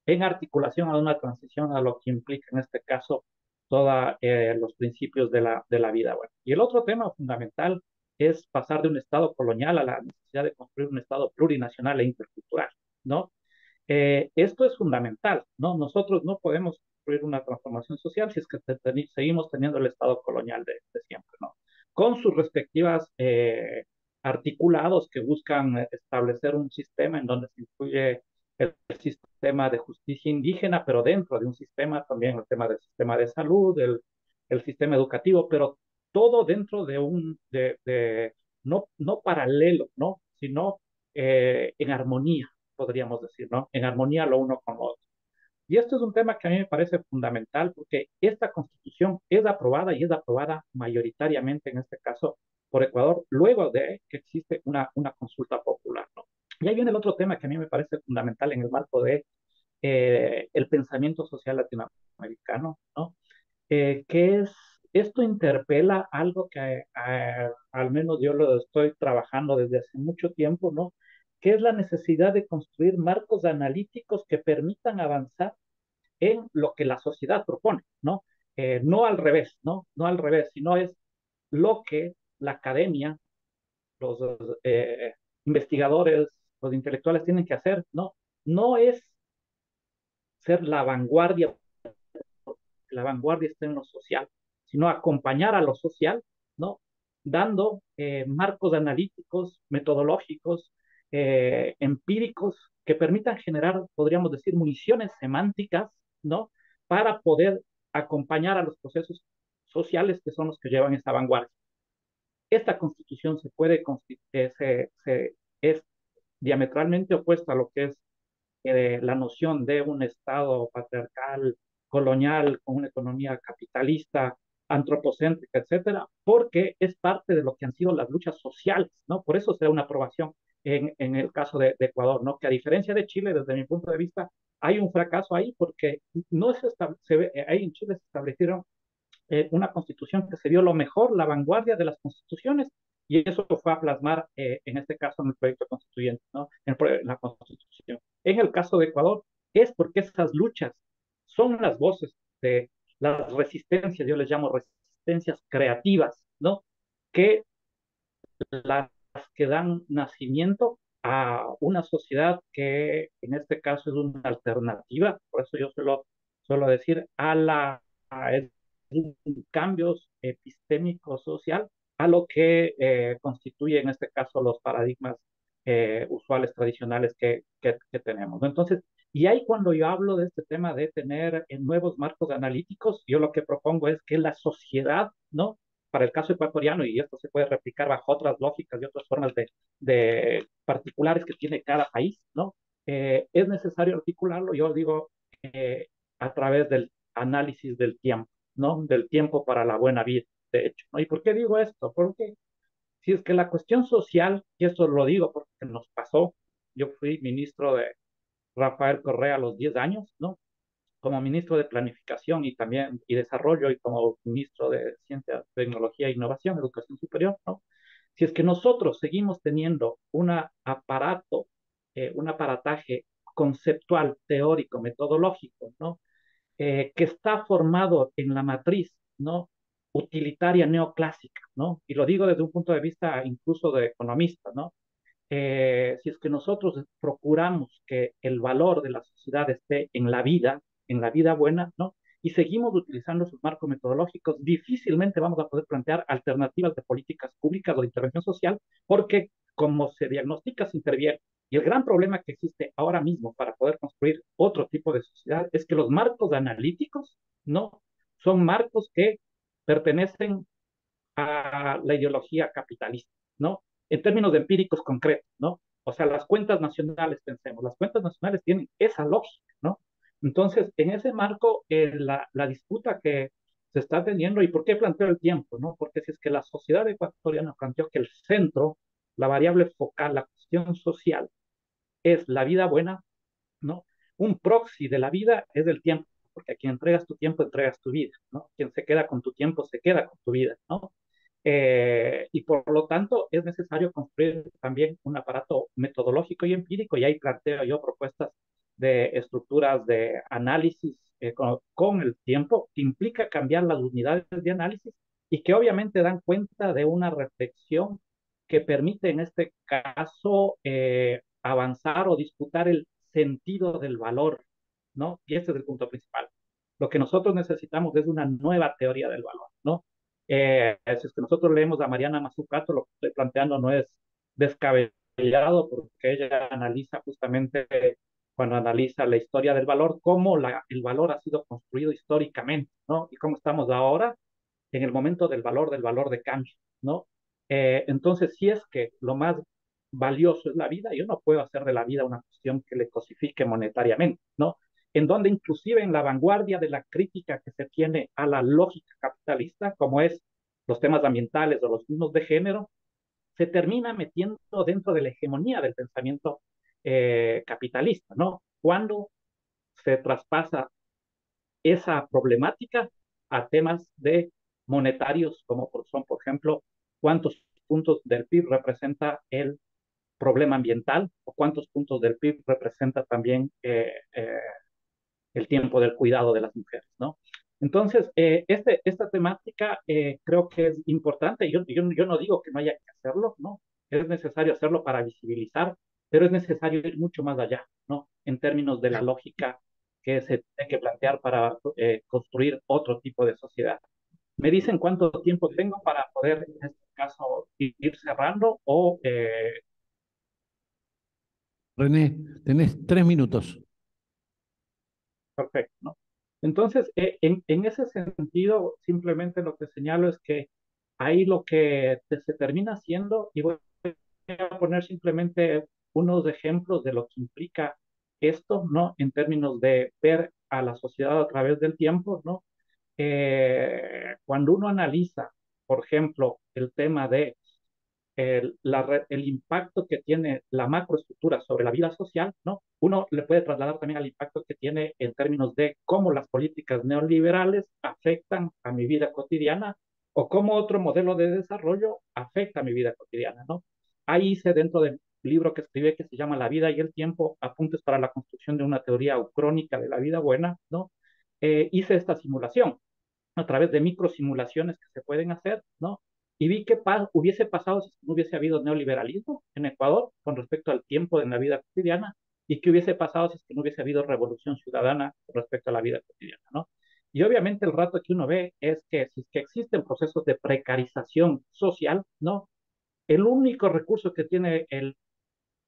en articulación a una transición a lo que implica en este caso todos eh, los principios de la, de la vida. Bueno, y el otro tema fundamental es pasar de un Estado colonial a la necesidad de construir un Estado plurinacional e intercultural, ¿no? Eh, esto es fundamental, ¿no? Nosotros no podemos construir una transformación social si es que seguimos teniendo el Estado colonial de, siempre, ¿no? Con sus respectivas eh, articulados que buscan establecer un sistema en donde se incluye el sistema de justicia indígena, pero dentro de un sistema también, el tema del sistema de salud, el, el sistema educativo, pero todo dentro de un, de, no, no paralelo, ¿no? Sino eh, en armonía, podríamos decir, ¿no? En armonía lo uno con lo otro. Y esto es un tema que a mí me parece fundamental porque esta constitución es aprobada y es aprobada mayoritariamente en este caso por Ecuador, luego de que existe una, una consulta popular, ¿no? Y ahí viene el otro tema que a mí me parece fundamental en el marco de eh, el pensamiento social latinoamericano, ¿no? Eh, que es, esto interpela algo que eh, al menos yo lo estoy trabajando desde hace mucho tiempo, ¿no? Que es la necesidad de construir marcos analíticos que permitan avanzar en lo que la sociedad propone, ¿no? no al revés, ¿no? No al revés, sino es lo que la academia, los investigadores, los intelectuales tienen que hacer, no, no es ser la vanguardia, la vanguardia está en lo social, sino acompañar a lo social, ¿no? Dando eh, marcos analíticos, metodológicos, eh, empíricos, que permitan generar, podríamos decir, municiones semánticas, ¿no? Para poder acompañar a los procesos sociales que son los que llevan esa vanguardia. Esta constitución se puede, eh, se, se, es diametralmente opuesta a lo que es eh, la noción de un Estado patriarcal, colonial, con una economía capitalista, antropocéntrica, etcétera, porque es parte de lo que han sido las luchas sociales, ¿no? Por eso se da una aprobación en, en el caso de, Ecuador, ¿no? Que a diferencia de Chile, desde mi punto de vista, hay un fracaso ahí porque no se, se eh, ahí en Chile se establecieron eh, una constitución que se dio lo mejor, la vanguardia de las constituciones y eso fue a plasmar, eh, en este caso, en el proyecto constituyente, ¿no? en la constitución. En el caso de Ecuador, es porque esas luchas son las voces de las resistencias, yo les llamo resistencias creativas, ¿no? Que las que dan nacimiento a una sociedad que en este caso es una alternativa, por eso yo suelo, suelo decir a la a cambios epistémico social a lo que eh, constituye en este caso los paradigmas eh, usuales tradicionales que, tenemos. Entonces, y ahí cuando yo hablo de este tema de tener eh, nuevos marcos analíticos, yo lo que propongo es que la sociedad, ¿no? Para el caso ecuatoriano, y esto se puede replicar bajo otras lógicas y otras formas de, de particulares que tiene cada país, ¿no? es necesario articularlo, yo digo, a través del análisis del tiempo, ¿no? Del tiempo para la buena vida de hecho. ¿no? ¿Y por qué digo esto? Porque si es que la cuestión social, y esto lo digo porque nos pasó, yo fui ministro de Rafael Correa a los 10 años, ¿no? Como ministro de Planificación y también y Desarrollo y como ministro de Ciencia, Tecnología e Innovación, Educación Superior, ¿no? Si es que nosotros seguimos teniendo un aparato, eh, un aparataje conceptual, teórico, metodológico, ¿no? Eh, que está formado en la matriz, ¿no? utilitaria neoclásica, ¿no? Y lo digo desde un punto de vista incluso de economista, ¿no? Eh, si es que nosotros procuramos que el valor de la sociedad esté en la vida, en la vida buena, ¿no? Y seguimos utilizando sus marcos metodológicos, difícilmente vamos a poder plantear alternativas de políticas públicas o de intervención social, porque como se diagnostica, se interviene. Y el gran problema que existe ahora mismo para poder construir otro tipo de sociedad es que los marcos analíticos, ¿no? Son marcos que pertenecen a la ideología capitalista, ¿no? En términos de empíricos concretos, ¿no? O sea, las cuentas nacionales, pensemos, las cuentas nacionales tienen esa lógica, ¿no? Entonces, en ese marco, eh, la, la, disputa que se está teniendo, ¿y por qué planteo el tiempo, no? Porque si es que la sociedad ecuatoriana planteó que el centro, la variable focal, la cuestión social, es la vida buena, ¿no? Un proxy de la vida es el tiempo, porque a quien entregas tu tiempo, entregas tu vida, ¿no? Quien se queda con tu tiempo, se queda con tu vida, ¿no? Eh, y por lo tanto, es necesario construir también un aparato metodológico y empírico, y ahí planteo yo propuestas de estructuras de análisis eh, con, el tiempo, que implica cambiar las unidades de análisis y que obviamente dan cuenta de una reflexión que permite en este caso eh, avanzar o disputar el sentido del valor ¿no? Y este es el punto principal. Lo que nosotros necesitamos es una nueva teoría del valor, ¿no? Eh, si es que nosotros leemos a Mariana Mazzucato, lo que estoy planteando no es descabellado, porque ella analiza justamente, cuando analiza la historia del valor, cómo la, el valor ha sido construido históricamente, ¿no? Y cómo estamos ahora en el momento del valor, del valor de cambio, ¿no? Eh, entonces, si es que lo más valioso es la vida, yo no puedo hacer de la vida una cuestión que le cosifique monetariamente, ¿no? en donde inclusive en la vanguardia de la crítica que se tiene a la lógica capitalista, como es los temas ambientales o los mismos de género, se termina metiendo dentro de la hegemonía del pensamiento eh, capitalista, ¿no? Cuando se traspasa esa problemática a temas de monetarios, como son, por ejemplo, cuántos puntos del PIB representa el problema ambiental o cuántos puntos del PIB representa también eh, eh el tiempo del cuidado de las mujeres, ¿no? Entonces, eh, este, esta temática eh, creo que es importante. Yo, yo, no digo que no haya que hacerlo, ¿no? Es necesario hacerlo para visibilizar, pero es necesario ir mucho más allá, ¿no? En términos de la lógica que se tiene que plantear para eh, construir otro tipo de sociedad. Me dicen cuánto tiempo tengo para poder, en este caso, ir cerrando o... René, tenés tres minutos perfecto, ¿no? Entonces, eh, en, ese sentido, simplemente lo que señalo es que ahí lo que se termina haciendo, y voy a poner simplemente unos ejemplos de lo que implica esto, ¿no? En términos de ver a la sociedad a través del tiempo, ¿no? Eh, cuando uno analiza, por ejemplo, el tema de el, impacto que tiene la macroestructura sobre la vida social, ¿no? Uno le puede trasladar también al impacto que tiene en términos de cómo las políticas neoliberales afectan a mi vida cotidiana o cómo otro modelo de desarrollo afecta a mi vida cotidiana, ¿no? Ahí hice dentro del libro que escribí que se llama La vida y el tiempo, apuntes para la construcción de una teoría crónica de la vida buena, ¿no? Eh, hice esta simulación a través de microsimulaciones que se pueden hacer, ¿no? y vi qué hubiese pasado si no hubiese habido neoliberalismo en Ecuador con respecto al tiempo en la vida cotidiana y qué hubiese pasado si es que no hubiese habido revolución ciudadana con respecto a la vida cotidiana, ¿no? Y obviamente el rato que uno ve es que si es que existen procesos de precarización social, ¿no? El único recurso que tiene el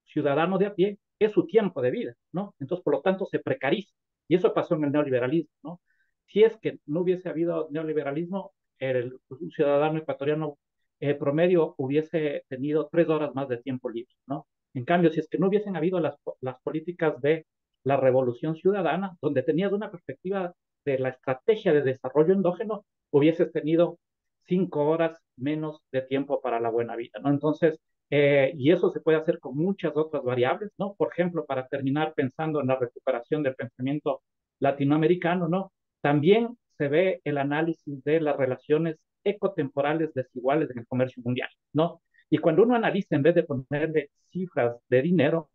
ciudadano de a pie es su tiempo de vida, ¿no? Entonces, por lo tanto, se precariza. Y eso pasó en el neoliberalismo, ¿no? Si es que no hubiese habido neoliberalismo, el, un ciudadano ecuatoriano eh, promedio hubiese tenido tres horas más de tiempo libre, ¿no? En cambio, si es que no hubiesen habido las, políticas de la revolución ciudadana, donde tenías una perspectiva de la estrategia de desarrollo endógeno, hubieses tenido cinco horas menos de tiempo para la buena vida, Entonces, eh, y eso se puede hacer con muchas otras variables, ¿no? Por ejemplo, para terminar pensando en la recuperación del pensamiento latinoamericano, ¿no? También se ve el análisis de las relaciones ecotemporales desiguales en el comercio mundial, ¿no? Y cuando uno analiza, en vez de ponerle cifras de dinero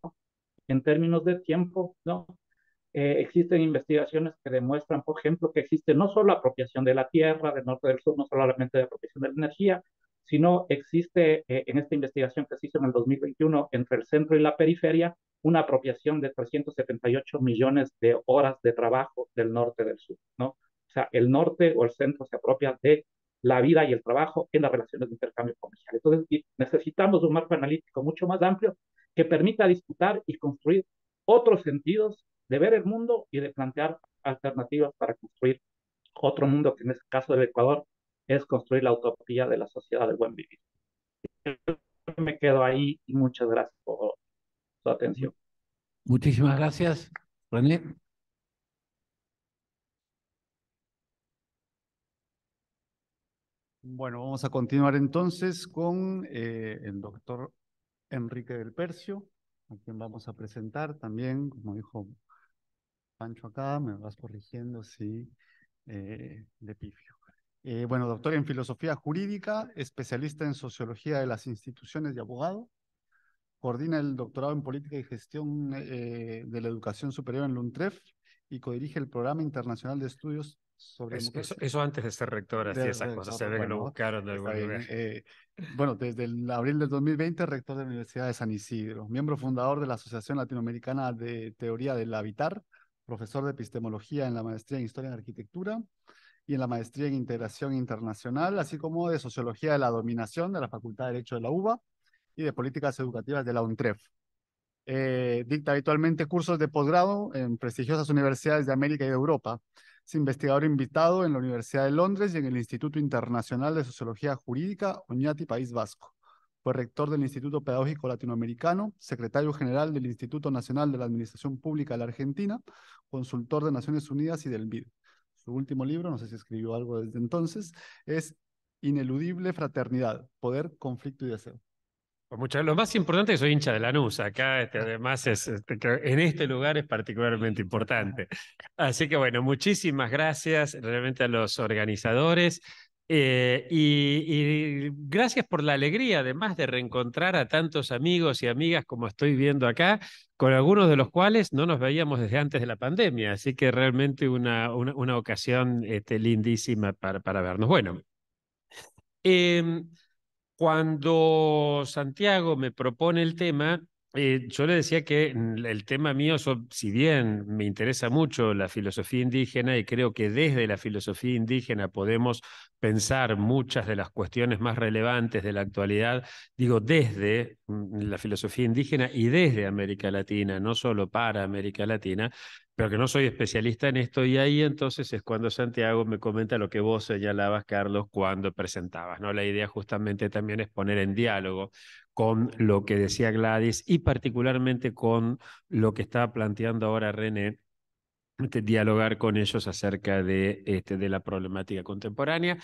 en términos de tiempo, ¿no? Eh, existen investigaciones que demuestran, por ejemplo, que existe no solo apropiación de la tierra, del norte del sur, no solamente de apropiación de la energía, sino existe eh, en esta investigación que se hizo en el 2021 entre el centro y la periferia una apropiación de 378 millones de horas de trabajo del norte del sur, ¿no? O sea, el norte o el centro se apropia de la vida y el trabajo en las relaciones de intercambio comercial. Entonces necesitamos un marco analítico mucho más amplio que permita disputar y construir otros sentidos de ver el mundo y de plantear alternativas para construir otro mundo que en este caso del Ecuador es construir la utopía de la sociedad del buen vivir. Me quedo ahí y muchas gracias por su atención. Muchísimas gracias, René. Bueno, vamos a continuar entonces con eh, el doctor Enrique del Percio, a quien vamos a presentar también, como dijo Pancho acá, me vas corrigiendo sí, de eh, pifio. Eh, bueno, doctor en filosofía jurídica, especialista en sociología de las instituciones y abogado. Coordina el doctorado en política y gestión de la educación superior en LUNTREF y codirige el programa internacional de estudios eso, antes de ser rector así esas cosas se ve que lo buscaron de eh, bueno, desde el abril del 2020, rector de la Universidad de San Isidro, miembro fundador de la Asociación Latinoamericana de Teoría del Habitar, profesor de epistemología en la maestría en Historia y Arquitectura y en la maestría en Integración Internacional, así como de Sociología de la Dominación de la Facultad de Derecho de la UBA y de Políticas Educativas de la UNTREF. Eh, dicta habitualmente cursos de posgrado en prestigiosas universidades de América y de Europa es investigador invitado en la Universidad de Londres y en el Instituto Internacional de Sociología Jurídica, Oñati, País Vasco. Fue rector del Instituto Pedagógico Latinoamericano, secretario general del Instituto Nacional de la Administración Pública de la Argentina, consultor de Naciones Unidas y del BID. Su último libro, no sé si escribió algo desde entonces, es Ineludible Fraternidad, Poder, Conflicto y Deseo lo más importante es que soy hincha de Lanús, acá este, además es, este, en este lugar es particularmente importante. Así que bueno, muchísimas gracias realmente a los organizadores eh, y, gracias por la alegría además de reencontrar a tantos amigos y amigas como estoy viendo acá, con algunos de los cuales no nos veíamos desde antes de la pandemia, así que realmente una, una, ocasión este, lindísima para, para vernos. Bueno. Em, cuando Santiago me propone el tema, eh, yo le decía que el tema mío, si bien me interesa mucho la filosofía indígena y creo que desde la filosofía indígena podemos pensar muchas de las cuestiones más relevantes de la actualidad, digo desde mm, la filosofía indígena y desde América Latina, no solo para América Latina, pero que no soy especialista en esto y ahí entonces es cuando Santiago me comenta lo que vos señalabas, Carlos, cuando presentabas, ¿no? La idea justamente también es poner en diálogo con lo que decía Gladys y particularmente con lo que está planteando ahora René este, dialogar con ellos acerca este, de, la problemática contemporánea,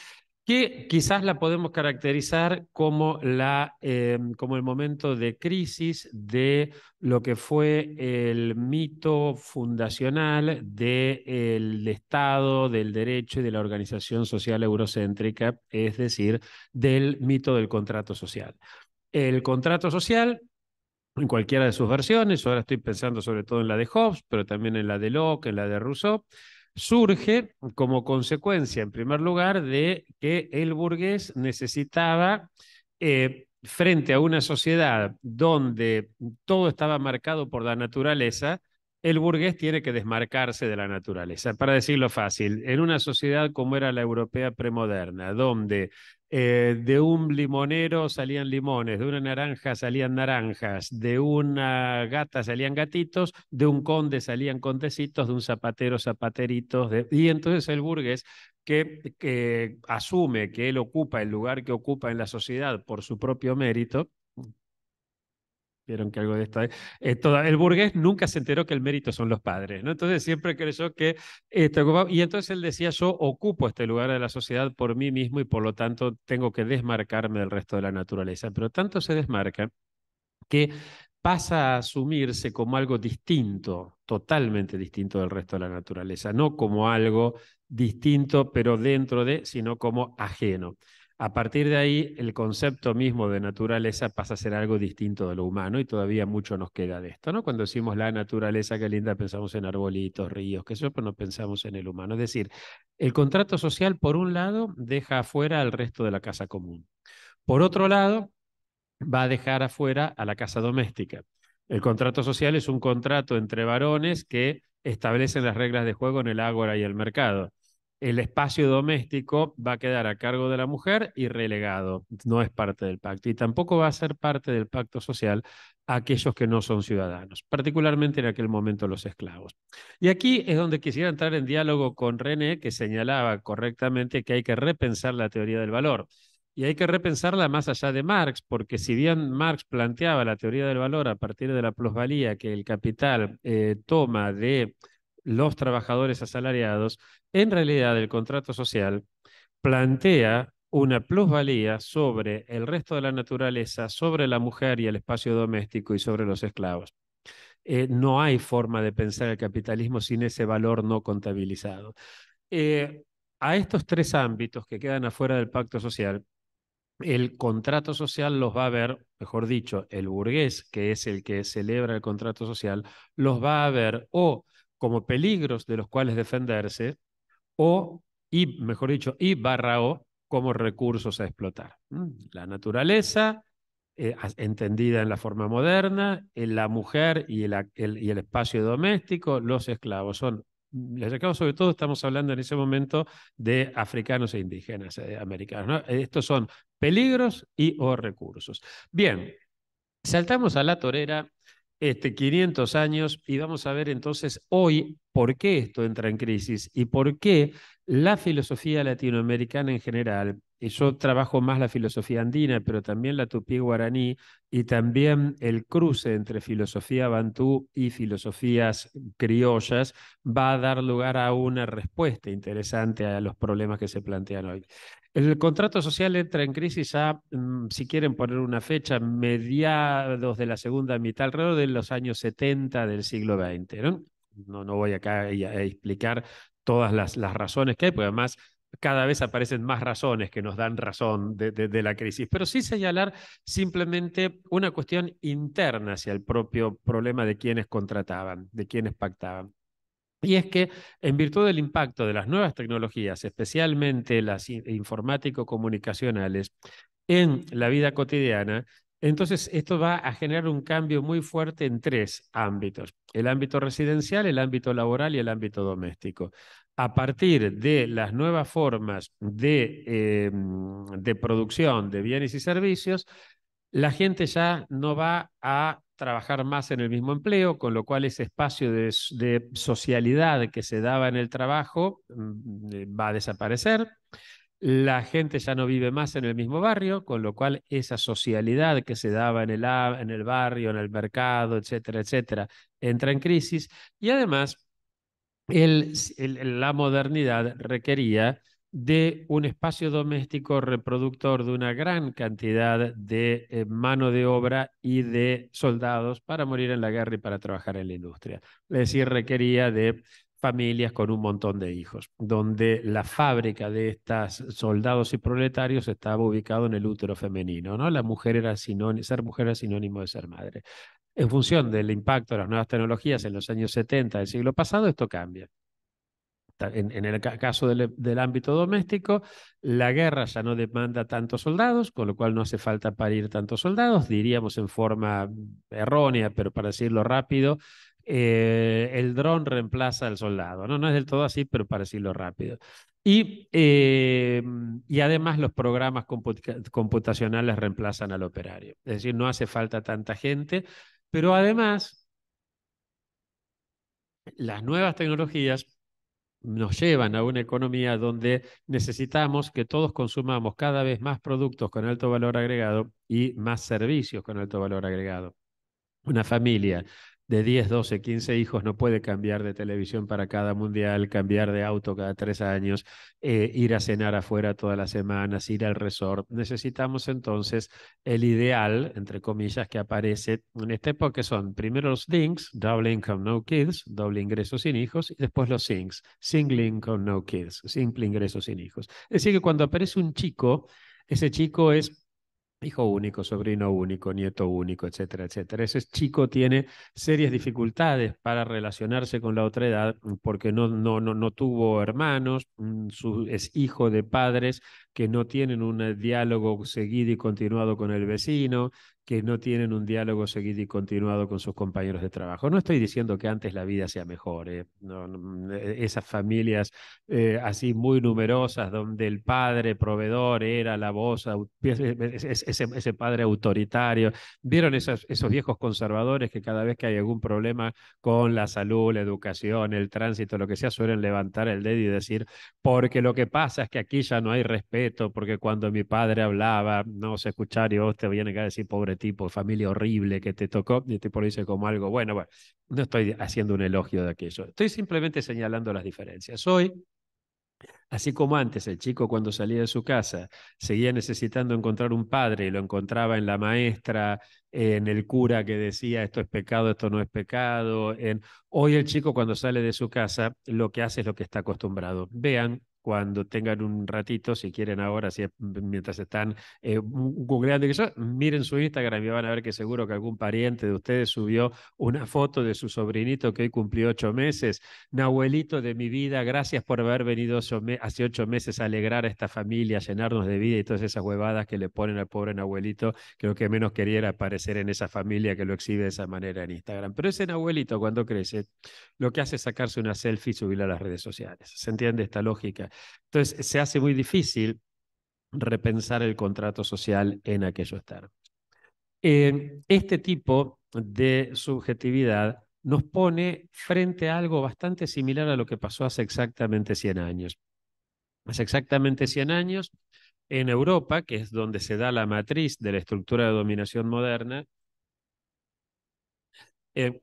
que quizás la podemos caracterizar como, la, eh, como el momento de crisis de lo que fue el mito fundacional del Estado, del derecho y de la organización social eurocéntrica, es decir, del mito del contrato social el contrato social en cualquiera de sus versiones, ahora estoy pensando sobre todo en la de Hobbes, pero también en la de Locke, en la de Rousseau, surge como consecuencia, en primer lugar, de que el burgués necesitaba, eh, frente a una sociedad donde todo estaba marcado por la naturaleza, el burgués tiene que desmarcarse de la naturaleza. Para decirlo fácil, en una sociedad como era la europea premoderna, donde eh, de un limonero salían limones, de una naranja salían naranjas, de una gata salían gatitos, de un conde salían condecitos, de un zapatero zapateritos. Y entonces el burgués que asume que él ocupa el lugar que ocupa en la sociedad por su propio mérito, Vieron que algo de esto. Eh, el burgués nunca se enteró que el mérito son los padres, ¿no? Entonces siempre creyó que. Este, y entonces él decía: Yo ocupo este lugar de la sociedad por mí mismo y por lo tanto tengo que desmarcarme del resto de la naturaleza. Pero tanto se desmarca que pasa a asumirse como algo distinto, totalmente distinto del resto de la naturaleza, no como algo distinto pero dentro de, sino como ajeno. A partir de ahí, el concepto mismo de naturaleza pasa a ser algo distinto de lo humano y todavía mucho nos queda de esto, ¿no? Cuando decimos la naturaleza, qué linda, pensamos en arbolitos, ríos, que eso, pero no pensamos en el humano. Es decir, el contrato social, por un lado, deja afuera al resto de la casa común. Por otro lado, va a dejar afuera a la casa doméstica. El contrato social es un contrato entre varones que establecen las reglas de juego en el ágora y el mercado el espacio doméstico va a quedar a cargo de la mujer y relegado, no es parte del pacto. Y tampoco va a ser parte del pacto social aquellos que no son ciudadanos, particularmente en aquel momento los esclavos. Y aquí es donde quisiera entrar en diálogo con René, que señalaba correctamente que hay que repensar la teoría del valor. Y hay que repensarla más allá de Marx, porque si bien Marx planteaba la teoría del valor a partir de la plusvalía que el capital eh, toma de los trabajadores asalariados, en realidad el contrato social plantea una plusvalía sobre el resto de la naturaleza, sobre la mujer y el espacio doméstico y sobre los esclavos. Eh, no hay forma de pensar el capitalismo sin ese valor no contabilizado. Eh, a estos tres ámbitos que quedan afuera del pacto social, el contrato social los va a ver, mejor dicho, el burgués, que es el que celebra el contrato social, los va a ver o como peligros de los cuales defenderse, o, y, mejor dicho, y barra o, como recursos a explotar. Mm, la naturaleza, eh, entendida en la forma moderna, la mujer y el, espacio doméstico, los esclavos. Son, mm, sobre todo estamos hablando en ese momento de africanos e indígenas eh, americanos. Estos son peligros y o recursos. Bien, saltamos a la torera este, 500 años y vamos a ver entonces hoy por qué esto entra en crisis y por qué la filosofía latinoamericana en general, y yo trabajo más la filosofía andina, pero también la tupí guaraní y también el cruce entre filosofía bantú y filosofías criollas, va a dar lugar a una respuesta interesante a los problemas que se plantean hoy. El contrato social entra en crisis a, mm, si quieren poner una fecha, mediados de la segunda mitad, alrededor de los años 70 del siglo XX. No, no, voy acá a, explicar todas las, las, razones que hay, porque además cada vez aparecen más razones que nos dan razón de, de, la crisis, pero sí señalar simplemente una cuestión interna hacia el propio problema de quienes contrataban, de quienes pactaban. Y es que en virtud del impacto de las nuevas tecnologías, especialmente las informático-comunicacionales, en la vida cotidiana, entonces, esto va a generar un cambio muy fuerte en tres ámbitos, el ámbito residencial, el ámbito laboral y el ámbito doméstico. A partir de las nuevas formas de, em, de producción de bienes y servicios, la gente ya no va a trabajar más en el mismo empleo, con lo cual ese espacio de, socialidad que se daba en el trabajo mm, eh, va a desaparecer. La gente ya no vive más en el mismo barrio, con lo cual esa socialidad que se daba en el, en el barrio, en el mercado, etcétera, etcétera, entra en crisis. Y además, la modernidad requería de un espacio doméstico reproductor de una gran cantidad de eh, mano de obra y de soldados para morir en la guerra y para trabajar en la industria. Es decir, requería de familias con un montón de hijos, donde la fábrica de estos soldados y proletarios estaba ubicado en el útero femenino, ¿no? La mujer era ser mujer era sinónimo de ser madre. En función del impacto de las nuevas tecnologías en los años 70 del siglo pasado, esto cambia. En, el caso del, ámbito doméstico, la guerra ya no demanda tantos soldados, con lo cual no hace falta parir tantos soldados, diríamos en forma errónea, pero para decirlo rápido, eh, el dron reemplaza al soldado, ¿no? No es del todo así, pero para decirlo rápido. Y, eh, además los programas computacionales reemplazan al operario, es decir, no hace falta tanta gente, pero además las nuevas tecnologías nos llevan a una economía donde necesitamos que todos consumamos cada vez más productos con alto valor agregado y más servicios con alto valor agregado. Una familia de 10, 12, 15 hijos no puede cambiar de televisión para cada mundial, cambiar de auto cada tres años, eh, ir a cenar afuera todas las semanas, ir al resort. Necesitamos entonces el ideal, entre comillas, que aparece en esta época, que son primero los DINKs, Double Income No Kids, doble ingreso sin hijos, y después los SINGs, Single Income No Kids, simple ingreso sin hijos. Es decir, que cuando aparece un chico, ese chico es hijo único, sobrino único, nieto único, etcétera, etcétera. Ese chico tiene serias dificultades para relacionarse con la otra edad mm, porque no, no, no, no tuvo hermanos, mm, su, es hijo de padres que no tienen un diálogo seguido y continuado con el vecino, que no tienen un diálogo seguido y continuado con sus compañeros de trabajo. No estoy diciendo que antes la vida sea mejor. ¿eh? Mm, e, esas familias eh, así muy numerosas, donde el padre proveedor era la voz, ese, padre autoritario. ¿Vieron esos viejos conservadores que cada vez que hay algún problema con la salud, la educación, el tránsito, lo que sea, suelen levantar el dedo y decir, porque lo que pasa es que aquí ya no hay respeto porque cuando mi padre hablaba, no se escuchar y vos te vienen a decir, pobre tipo, familia horrible que te tocó, y el tipo lo dice como algo, bueno, bueno, no estoy haciendo un elogio de aquello, estoy simplemente señalando las diferencias. Hoy Así como antes el chico cuando salía de su casa seguía necesitando encontrar un padre y lo encontraba en la maestra, en el cura que decía esto es pecado, esto no es pecado. En... Hoy el chico cuando sale de su casa lo que hace es lo que está acostumbrado. Vean cuando tengan un ratito, si quieren ahora, si, mientras están eh, googleando miren su Instagram y van a ver que seguro que algún pariente de ustedes subió una foto de su sobrinito que hoy cumplió ocho meses. Nahuelito de mi vida, gracias por haber venido hace ocho meses a alegrar a esta familia, a llenarnos de vida y todas esas huevadas que le ponen al pobre Nahuelito, que lo que menos quería era aparecer en esa familia que lo exhibe de esa manera en Instagram. Pero ese Nahuelito cuando crece, lo que hace es sacarse una selfie y subirla a las redes sociales. ¿Se entiende esta lógica? Entonces, se hace muy difícil repensar el contrato social en aquello estar. Em, este tipo de subjetividad nos pone frente a algo bastante similar a lo que pasó hace exactamente 100 años. Hace exactamente 100 años, en Europa, que es donde se da la matriz de la estructura de dominación moderna, em,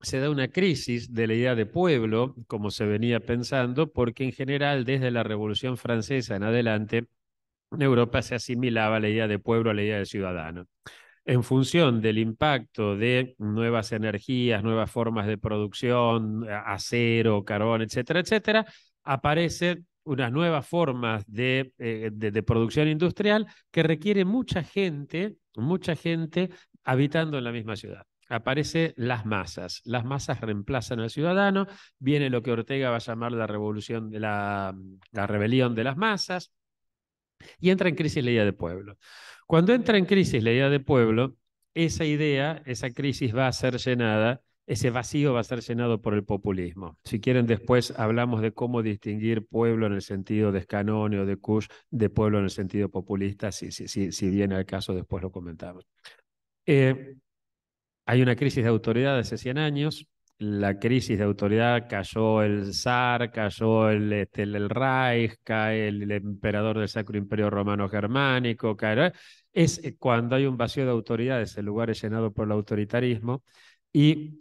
se da una crisis de la idea de pueblo, como se venía pensando, porque en general desde la Revolución Francesa en adelante, en Europa se asimilaba la idea de pueblo a la idea de ciudadano. En función del impacto de nuevas energías, nuevas formas de producción, acero, carbón, etcétera, etcétera, aparecen unas nuevas formas eh, de, de producción industrial que requiere mucha gente, mucha gente habitando en la misma ciudad aparece las masas. Las masas reemplazan al ciudadano, viene lo que Ortega va a llamar la revolución de la, la rebelión de las masas, y entra en crisis la idea de pueblo. Cuando entra en crisis la idea de pueblo, esa idea, esa crisis va a ser llenada, ese vacío va a ser llenado por el populismo. Si quieren, después hablamos de cómo distinguir pueblo en el sentido de Escanone o de Kush de pueblo en el sentido populista, si, si, si, si viene al caso, después lo comentamos. Eh, hay una crisis de autoridad de hace 100 años, la crisis de autoridad, cayó el zar, cayó el, este, el Reich, cae el, emperador del Sacro Imperio Romano Germánico, cae, es eh, cuando hay un vacío de autoridades, el lugar es llenado por el autoritarismo y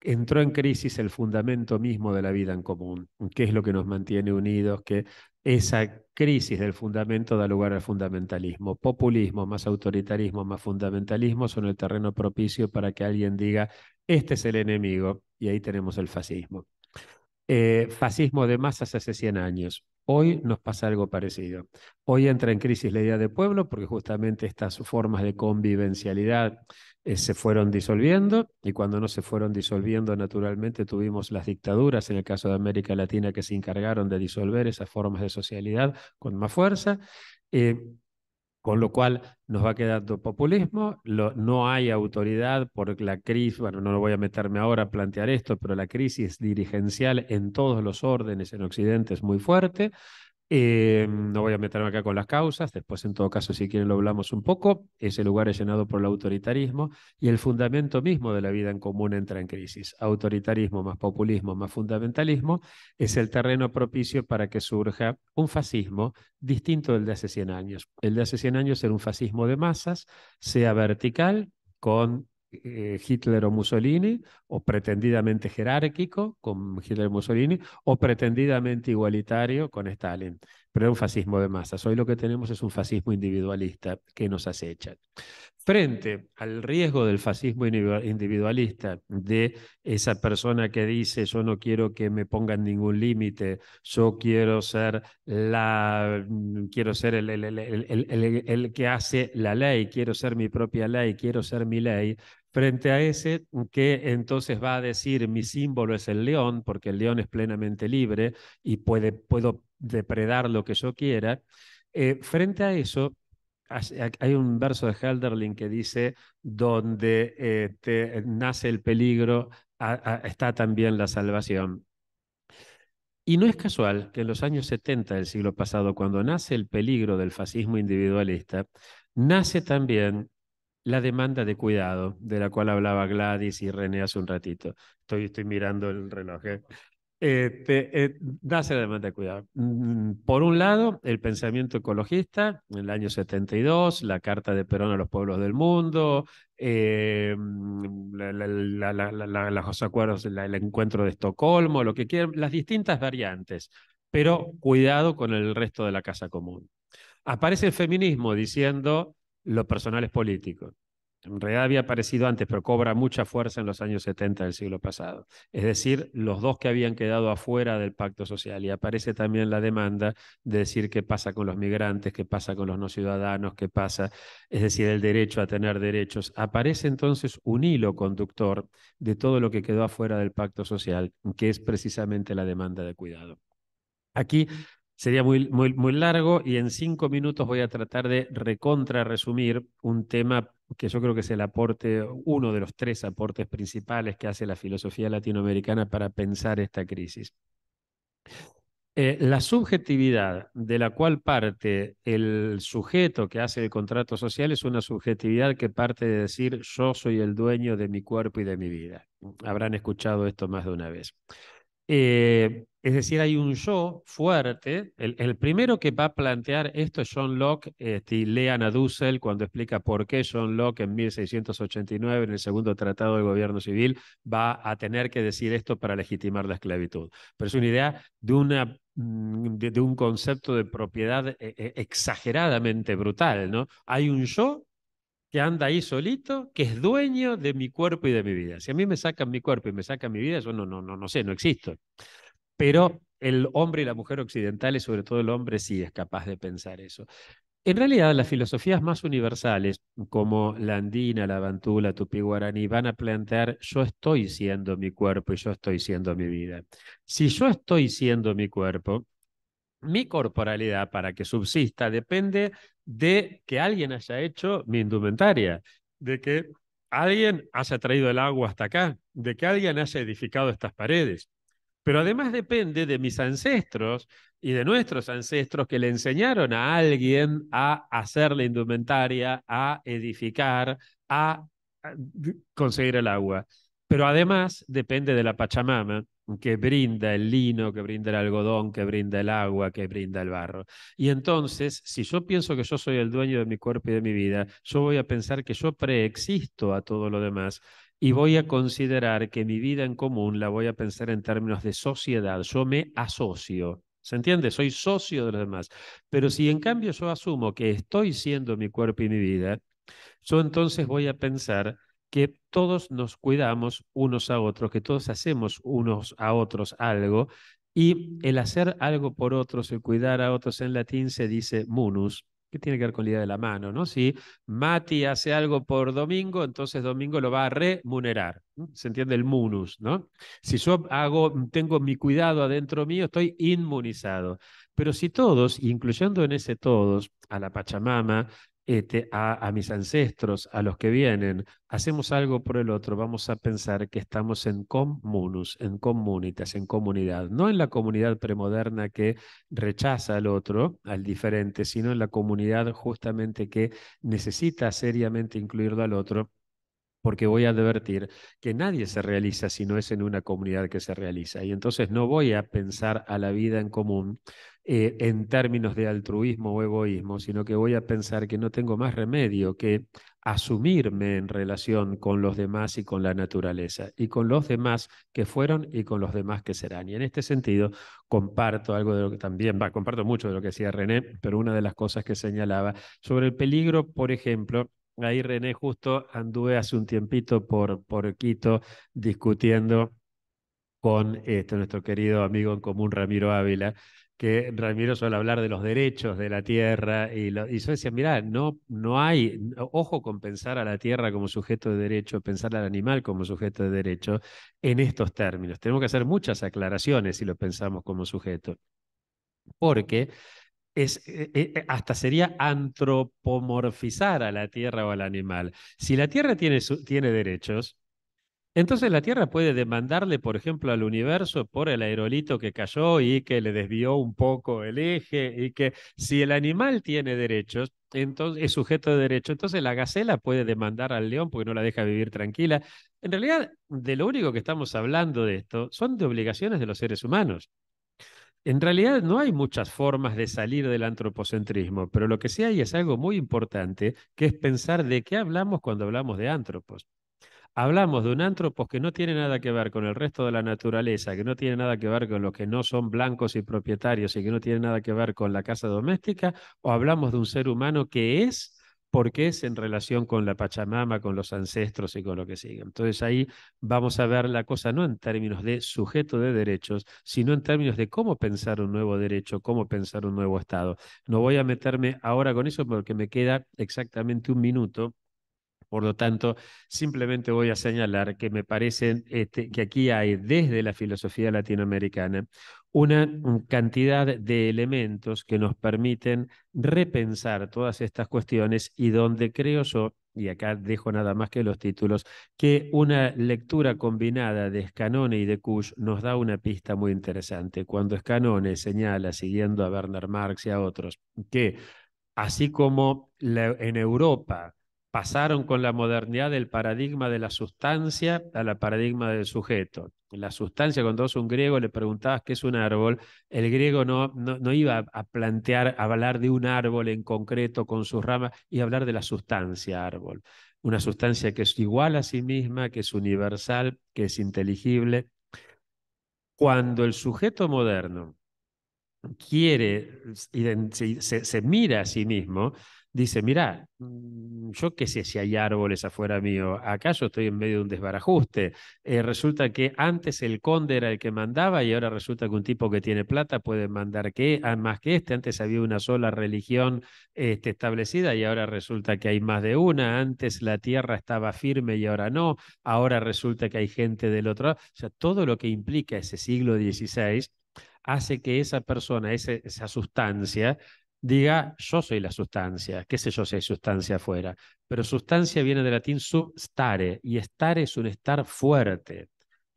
entró en crisis el fundamento mismo de la vida en común, qué es lo que nos mantiene unidos, que esa crisis del fundamento da lugar al fundamentalismo. Populismo, más autoritarismo, más fundamentalismo son el terreno propicio para que alguien diga, este es el enemigo, y ahí tenemos el fascismo. Eh, fascismo de masas hace 100 años. Hoy nos pasa algo parecido. Hoy entra en crisis la idea de pueblo porque justamente estas formas de convivencialidad, eh, se fueron disolviendo y cuando no se fueron disolviendo, naturalmente tuvimos las dictaduras, en el caso de América Latina, que se encargaron de disolver esas formas de socialidad con más fuerza. Eh, con lo cual nos va quedando populismo, no hay autoridad por la crisis, bueno, no lo voy a meterme ahora a plantear esto, pero la crisis dirigencial en todos los órdenes en Occidente es muy fuerte, eh, no voy a meterme acá con las causas, después en todo caso si quieren lo hablamos un poco. Ese lugar es llenado por el autoritarismo y el fundamento mismo de la vida en común entra en crisis. Autoritarismo más populismo más fundamentalismo es el terreno propicio para que surja un fascismo distinto del de hace 100 años. El de hace 100 años era un fascismo de masas, sea vertical con eh, Hitler o Mussolini, o pretendidamente jerárquico con Hitler o Mussolini, o pretendidamente igualitario con Stalin. Pero es un fascismo de masas. Hoy lo que tenemos es un fascismo individualista que nos acecha. Frente al riesgo del fascismo individualista, de esa persona que dice yo no quiero que me pongan ningún límite, yo quiero ser la quiero ser el, el, el que hace la ley, quiero ser mi propia ley, quiero ser mi ley, frente a ese que entonces va a decir mi símbolo es el león, porque el león es plenamente libre y puede, puedo depredar lo que yo quiera. Eh, frente a eso, hay un verso de Helderlin que dice, donde eh, nace el peligro, está también la salvación. Y no es casual que en los años 70 del siglo pasado, cuando nace el peligro del fascismo individualista, nace también la demanda de cuidado, de la cual hablaba Gladys y René hace un ratito. Estoy, estoy mirando el reloj. ¿eh? Este, eh la demanda de cuidado. Mm, mm, por un lado, el pensamiento ecologista, en el año 72, la Carta de Perón a los pueblos del mundo, eh, mm, la, los acuerdos, el encuentro de Estocolmo, lo que quieran, las distintas variantes, pero cuidado con el resto de la casa común. Aparece el feminismo diciendo los personales políticos, En realidad había aparecido antes, pero cobra mucha fuerza en los años 70 del siglo pasado. Es decir, los dos que habían quedado afuera del pacto social. Y aparece también la demanda de decir qué pasa con los migrantes, qué pasa con los no ciudadanos, qué pasa, es decir, el derecho a tener derechos. Aparece entonces un hilo conductor de todo lo que quedó afuera del pacto social, que es precisamente la demanda de cuidado. Aquí Sería muy, muy, muy largo y en cinco minutos voy a tratar de recontra resumir un tema que yo creo que es el aporte, uno de los tres aportes principales que hace la filosofía latinoamericana para pensar esta crisis. Eh, la subjetividad de la cual parte el sujeto que hace el contrato social es una subjetividad que parte de decir yo soy el dueño de mi cuerpo y de mi vida. Habrán escuchado esto más de una vez. Eh, es decir, hay un yo fuerte. El, primero que va a plantear esto es John Locke este, y Lea cuando explica por qué John Locke en 1689, en el segundo tratado del gobierno civil, va a tener que decir esto para legitimar la esclavitud. Pero es una idea de, una, mm, un concepto de propiedad eh, eh, exageradamente brutal. ¿no? Hay un yo que anda ahí solito, que es dueño de mi cuerpo y de mi vida. Si a mí me sacan mi cuerpo y me sacan mi vida, yo no, no, no, no sé, no existo. Pero el hombre y la mujer occidentales, sobre todo el hombre, sí es capaz de pensar eso. En realidad, las filosofías más universales, como la andina, la bantú, la tupí-guaraní, van a plantear yo estoy siendo mi cuerpo y yo estoy siendo mi vida. Si yo estoy siendo mi cuerpo, mi corporalidad para que subsista depende de que alguien haya hecho mi indumentaria, de que alguien haya traído el agua hasta acá, de que alguien haya edificado estas paredes. Pero además depende de mis ancestros y de nuestros ancestros que le enseñaron a alguien a hacer la indumentaria, a edificar, a conseguir el agua. Pero además depende de la Pachamama, que brinda el lino, que brinda el algodón, que brinda el agua, que brinda el barro. Y entonces, si yo pienso que yo soy el dueño de mi cuerpo y de mi vida, yo voy a pensar que yo preexisto a todo lo demás y voy a considerar que mi vida en común la voy a pensar en términos de sociedad. Yo me asocio. ¿Se entiende? Soy socio de los demás. Pero si en cambio yo asumo que estoy siendo mi cuerpo y mi vida, yo entonces voy a pensar que todos nos cuidamos unos a otros, que todos hacemos unos a otros algo, y el hacer algo por otros, el cuidar a otros en latín se dice munus, que tiene que ver con la idea de la mano, ¿no? Si Mati hace algo por domingo, entonces domingo lo va a remunerar. Se entiende el munus, ¿no? Si yo hago, tengo mi cuidado adentro mío, estoy inmunizado. Pero si todos, incluyendo en ese todos, a la Pachamama, este, a, mis ancestros, a los que vienen, hacemos algo por el otro, vamos a pensar que estamos en communus, en comunitas, en comunidad, no en la comunidad premoderna que rechaza al otro, al diferente, sino en la comunidad justamente que necesita seriamente incluirlo al otro porque voy a advertir que nadie se realiza si no es en una comunidad que se realiza. Y entonces no voy a pensar a la vida en común eh, en términos de altruismo o egoísmo, sino que voy a pensar que no tengo más remedio que asumirme en relación con los demás y con la naturaleza, y con los demás que fueron y con los demás que serán. Y en este sentido, comparto algo de lo que también, comparto mucho de lo que decía René, pero una de las cosas que señalaba sobre el peligro, por ejemplo, ahí René justo anduve hace un tiempito por, por Quito discutiendo con este, nuestro querido amigo en común Ramiro Ávila, que Ramiro suele hablar de los derechos de la tierra y, decía, mirá, no, no hay, ojo con pensar a la tierra como sujeto de derecho, pensar al animal como sujeto de derecho en estos términos. Tenemos que hacer muchas aclaraciones si lo pensamos como sujeto, porque es, eh, eh, eh, hasta sería antropomorfizar a la tierra o al animal. Si la tierra tiene, tiene derechos, entonces la Tierra puede demandarle, por ejemplo, al universo por el aerolito que cayó y que le desvió un poco el eje y que si el animal tiene derechos, entonces es sujeto de derecho, entonces la gacela puede demandar al león porque no la deja vivir tranquila. En realidad, de lo único que estamos hablando de esto son de obligaciones de los seres humanos. En realidad no hay muchas formas de salir del antropocentrismo, pero lo que sí hay es algo muy importante, que es pensar de qué hablamos cuando hablamos de antropos hablamos de un antropos que no tiene nada que ver con el resto de la naturaleza, que no tiene nada que ver con los que no son blancos y propietarios y que no tiene nada que ver con la casa doméstica, o hablamos de un ser humano que es porque es en relación con la Pachamama, con los ancestros y con lo que sigue. Entonces ahí vamos a ver la cosa no en términos de sujeto de derechos, sino en términos de cómo pensar un nuevo derecho, cómo pensar un nuevo Estado. No voy a meterme ahora con eso porque me queda exactamente un minuto por lo tanto, simplemente voy a señalar que me parece este, que aquí hay desde la filosofía latinoamericana una cantidad de elementos que nos permiten repensar todas estas cuestiones y donde creo yo, y acá dejo nada más que los títulos, que una lectura combinada de Scanone y de Kush nos da una pista muy interesante. Cuando Scanone señala, siguiendo a Werner Marx y a otros, que así como en Europa, pasaron con la modernidad del paradigma de la sustancia a la paradigma del sujeto. La sustancia, cuando vos un griego le preguntabas qué es un árbol, el griego no, no, iba a plantear, a hablar de un árbol en concreto con sus ramas, y hablar de la sustancia árbol. Una sustancia que es igual a sí misma, que es universal, que es inteligible. Cuando el sujeto moderno quiere, se, se mira a sí mismo, dice, mira, mm, yo qué sé si hay árboles afuera mío, acaso estoy en medio de un desbarajuste. Eh, resulta que antes el conde era el que mandaba y ahora resulta que un tipo que tiene plata puede mandar que, ah, más que este. Antes había una sola religión este, establecida y ahora resulta que hay más de una. Antes la tierra estaba firme y ahora no. Ahora resulta que hay gente del otro lado. O sea, todo lo que implica ese siglo XVI hace que esa persona, esa, esa sustancia, diga yo soy la sustancia, qué sé yo si hay sustancia afuera, pero sustancia viene del latín substare y estar es un estar fuerte,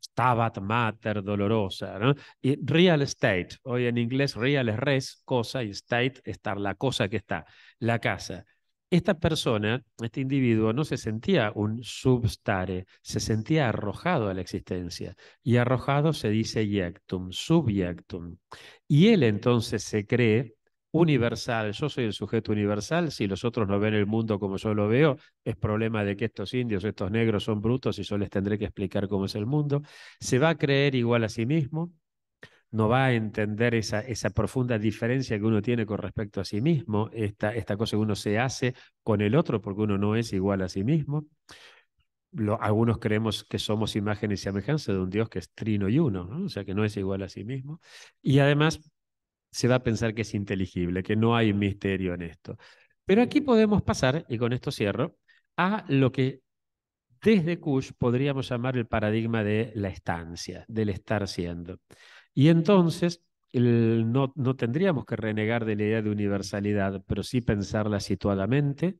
stabat mater, dolorosa, ¿no? Y real estate, hoy en inglés real es res, cosa, y state, estar, la cosa que está, la casa. Esta persona, este individuo, no se sentía un substare, se sentía arrojado a la existencia. Y arrojado se dice iactum, iactum. Y él entonces se cree universal, yo soy el sujeto universal, si los otros no ven el mundo como yo lo veo, es problema de que estos indios, estos negros son brutos y yo les tendré que explicar cómo es el mundo, se va a creer igual a sí mismo, no va a entender esa, esa profunda diferencia que uno tiene con respecto a sí mismo, esta, esta cosa que uno se hace con el otro porque uno no es igual a sí mismo. algunos creemos que somos imágenes y semejanza de un Dios que es trino y uno, ¿no? o sea que no es igual a sí mismo. Y además se va a pensar que es inteligible, que no hay misterio en esto. Pero aquí podemos pasar, y con esto cierro, a lo que desde Kush podríamos llamar el paradigma de la estancia, del estar siendo. Y entonces no, no tendríamos que renegar de la idea de universalidad, pero sí pensarla situadamente,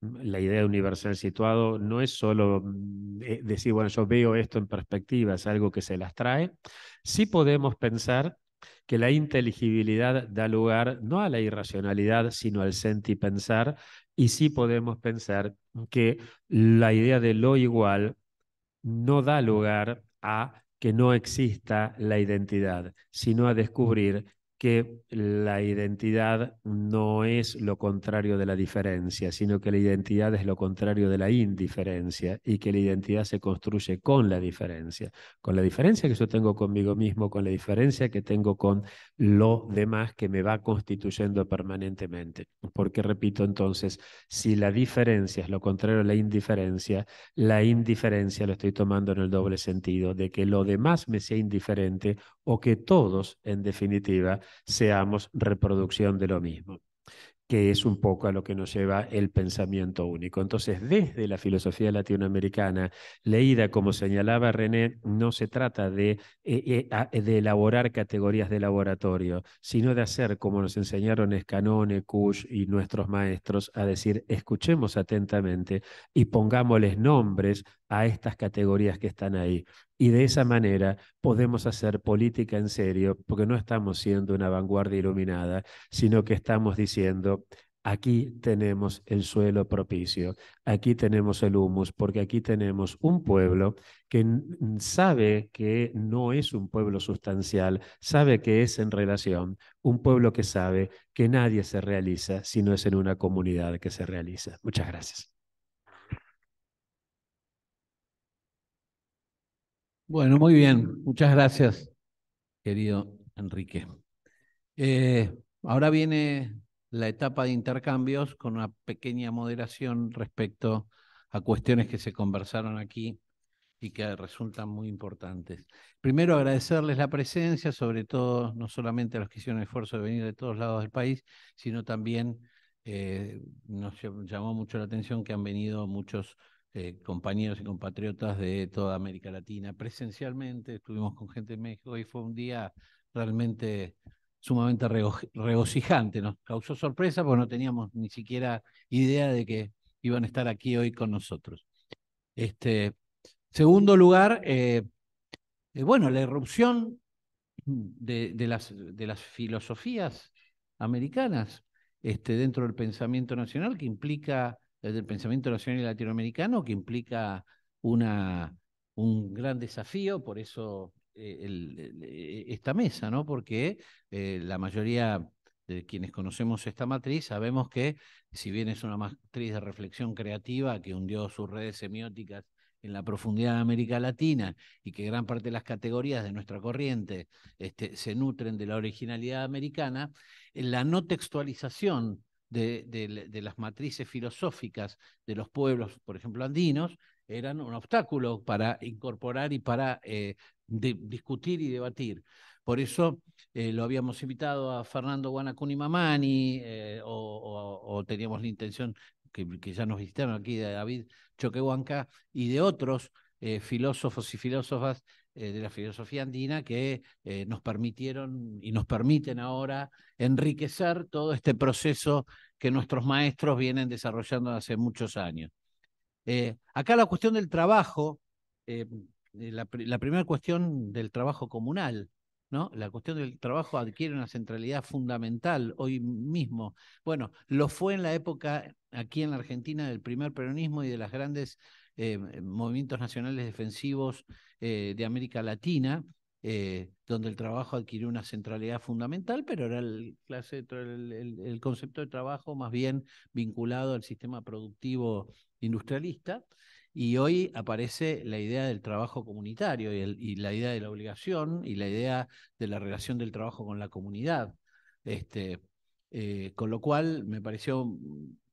mm, la idea universal situado no es solo mm, eh, decir, bueno, yo veo esto en perspectiva, es algo que se las trae. Sí podemos pensar que la inteligibilidad da lugar no a la irracionalidad, sino al sentipensar, y sí podemos pensar que la idea de lo igual no da lugar a que no exista la identidad, sino a descubrir que la identidad no es lo contrario de la diferencia, sino que la identidad es lo contrario de la indiferencia y que la identidad se construye con la diferencia, con la diferencia que yo tengo conmigo mismo, con la diferencia que tengo con lo demás que me va constituyendo permanentemente. Porque, repito entonces, si la diferencia es lo contrario a la indiferencia, la indiferencia lo estoy tomando en el doble sentido, de que lo demás me sea indiferente o que todos, en definitiva, seamos reproducción de lo mismo que es un poco a lo que nos lleva el pensamiento único. Entonces, desde la filosofía latinoamericana, leída como señalaba René, no se trata de, eh, eh, elaborar categorías de laboratorio, sino de hacer como nos enseñaron Escanone, Kush y nuestros maestros, a decir, escuchemos atentamente y pongámosles nombres a estas categorías que están ahí. Y de esa manera podemos hacer política en serio, porque no estamos siendo una vanguardia iluminada, sino que estamos diciendo, aquí tenemos el suelo propicio, aquí tenemos el humus, porque aquí tenemos un pueblo que sabe que no es un pueblo sustancial, sabe que es en relación, un pueblo que sabe que nadie se realiza si no es en una comunidad que se realiza. Muchas gracias. Bueno, muy bien. Muchas gracias, querido Enrique. Eh, ahora viene la etapa de intercambios con una pequeña moderación respecto a cuestiones que se conversaron aquí y que resultan muy importantes. Primero, agradecerles la presencia, sobre todo, no solamente a los que hicieron el esfuerzo de venir de todos lados del país, sino también eh, nos llamó mucho la atención que han venido muchos eh, compañeros y compatriotas de toda América Latina presencialmente, estuvimos con gente de México y fue un día realmente sumamente regocijante. Nos causó sorpresa porque no teníamos ni siquiera idea de que iban a estar aquí hoy con nosotros. Este, segundo lugar, eh, eh, bueno, la irrupción de, las, de las filosofías americanas este, dentro del pensamiento nacional que implica del el pensamiento nacional y latinoamericano, que implica una, un gran desafío, por eso eh, eh, esta mesa, ¿no? Porque eh, la mayoría de quienes conocemos esta matriz sabemos que, si bien es una matriz de reflexión creativa que hundió sus redes semióticas en la profundidad de América Latina y que gran parte de las categorías de nuestra corriente este, se nutren de la originalidad americana, la no textualización de, las matrices filosóficas de los pueblos, por ejemplo, andinos, eran un obstáculo para incorporar y para eh, discutir y debatir. Por eso eh, lo habíamos invitado a Fernando Guanacuni Mamani, eh, o, teníamos la intención, que, que, ya nos visitaron aquí, de David Choquehuanca y de otros filósofos y filósofas eh, de la filosofía andina que eh, nos permitieron y nos permiten ahora enriquecer todo este proceso que nuestros maestros vienen desarrollando hace muchos años. Eh, acá la cuestión del trabajo, la, primera cuestión del trabajo comunal, ¿No? La cuestión del trabajo adquiere una centralidad fundamental hoy mismo. Bueno, lo fue en la época aquí en la Argentina del primer peronismo y de las grandes eh, movimientos nacionales defensivos eh, de América Latina, eh, donde el trabajo adquirió una centralidad fundamental, pero era el, clase, el, concepto de trabajo más bien vinculado al sistema productivo industrialista. Y hoy aparece la idea del trabajo comunitario y, la idea de la obligación y la idea de la relación del trabajo con la comunidad. Este, con lo cual me pareció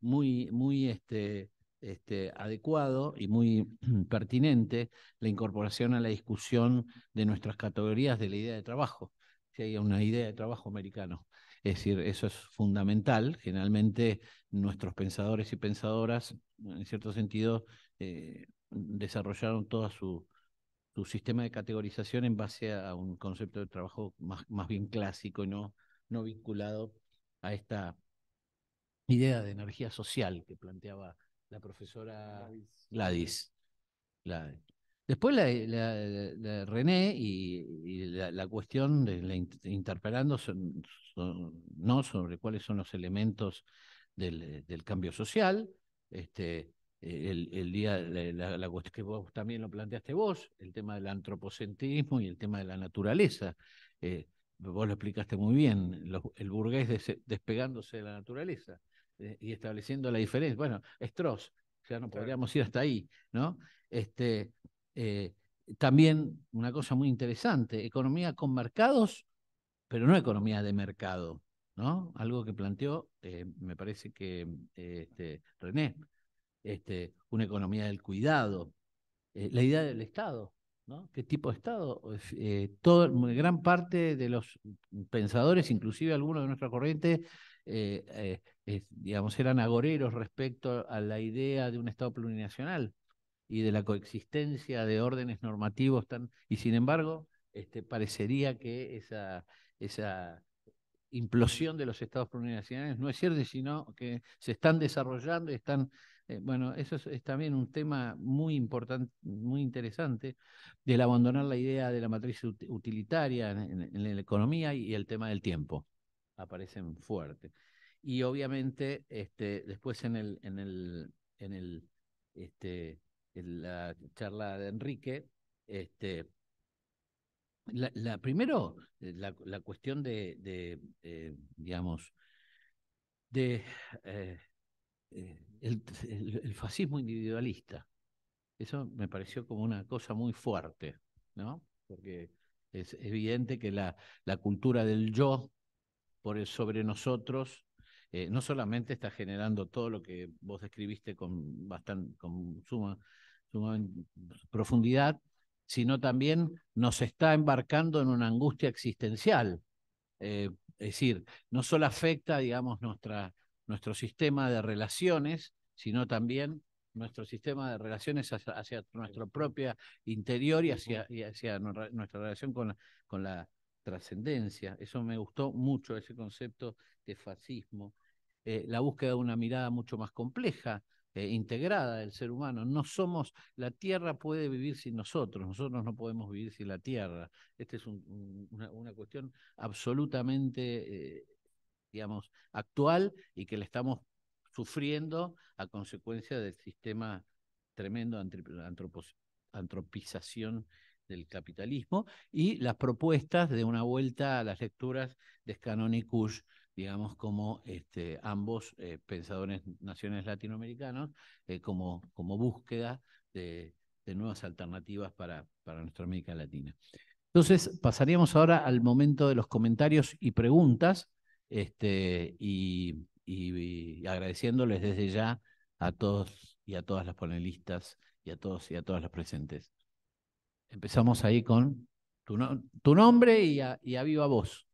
muy, muy este, este, adecuado y muy pertinente la incorporación a la discusión de nuestras categorías de la idea de trabajo, si hay una idea de trabajo americano. Es decir, eso es fundamental. Generalmente nuestros pensadores y pensadoras, en cierto sentido, eh, desarrollaron todo su, sistema de categorización en base a un concepto de trabajo más, bien clásico y no, no vinculado a esta idea de energía social que planteaba la profesora Gladys. Después la, René y, la, cuestión de la interpelando no sobre cuáles son los elementos del, cambio social, este, el, día la, cuestión que vos también lo planteaste vos, el tema del antropocentrismo y el tema de la naturaleza. Eh, vos lo explicaste muy bien, el burgués despegándose de la naturaleza. Eh, y estableciendo la diferencia. Bueno, o ya no podríamos ir hasta ahí, ¿no? Este, eh, también una cosa muy interesante, economía con mercados, pero no economía de mercado, ¿no? Algo que planteó, eh, me parece que este, René, este, una economía del cuidado, la idea del Estado, ¿no? ¿Qué tipo de Estado? gran parte de los pensadores, inclusive algunos de nuestra corriente, digamos, eran agoreros respecto a la idea de un Estado plurinacional y de la coexistencia de órdenes normativos tan y sin embargo este, parecería que esa, esa implosión de los estados plurinacionales no es cierto, sino que se están desarrollando están, eh, bueno, eso es, también un tema muy importante, muy interesante, del abandonar la idea de la matriz utilitaria en, en la economía y el tema del tiempo, aparecen fuerte y obviamente este, después en el, en el, en el, este, en la charla de Enrique, este, la, primero, eh, la, cuestión de, de eh, digamos, de eh, el, fascismo individualista. Eso me pareció como una cosa muy fuerte, ¿no? Porque es evidente que la, la cultura del yo por el sobre nosotros eh, no solamente está generando todo lo que vos describiste con, bastante, suma, profundidad, sino también nos está embarcando en una angustia existencial. Eh, es decir, no solo afecta, digamos, nuestro sistema de relaciones, sino también nuestro sistema de relaciones hacia, nuestro propio interior y hacia, nuestra relación con con la trascendencia. Eso me gustó mucho, ese concepto de fascismo. Eh, la búsqueda de una mirada mucho más compleja, eh, integrada del ser humano. No somos, la tierra puede vivir sin nosotros, nosotros no podemos vivir sin la tierra. Esta es una, cuestión absolutamente, eh, digamos, actual y que la estamos sufriendo a consecuencia del sistema tremendo antropización del capitalismo y las propuestas de una vuelta a las lecturas de y Kush digamos, como este, ambos eh, pensadores nacionales latinoamericanos, eh, como, como búsqueda de, nuevas alternativas para, para, nuestra América Latina. Entonces, pasaríamos ahora al momento de los comentarios y preguntas, este, y, agradeciéndoles desde ya a todos y a todas las panelistas y a todos y a todas las presentes. Empezamos ahí con tu, tu nombre y a, y a viva voz.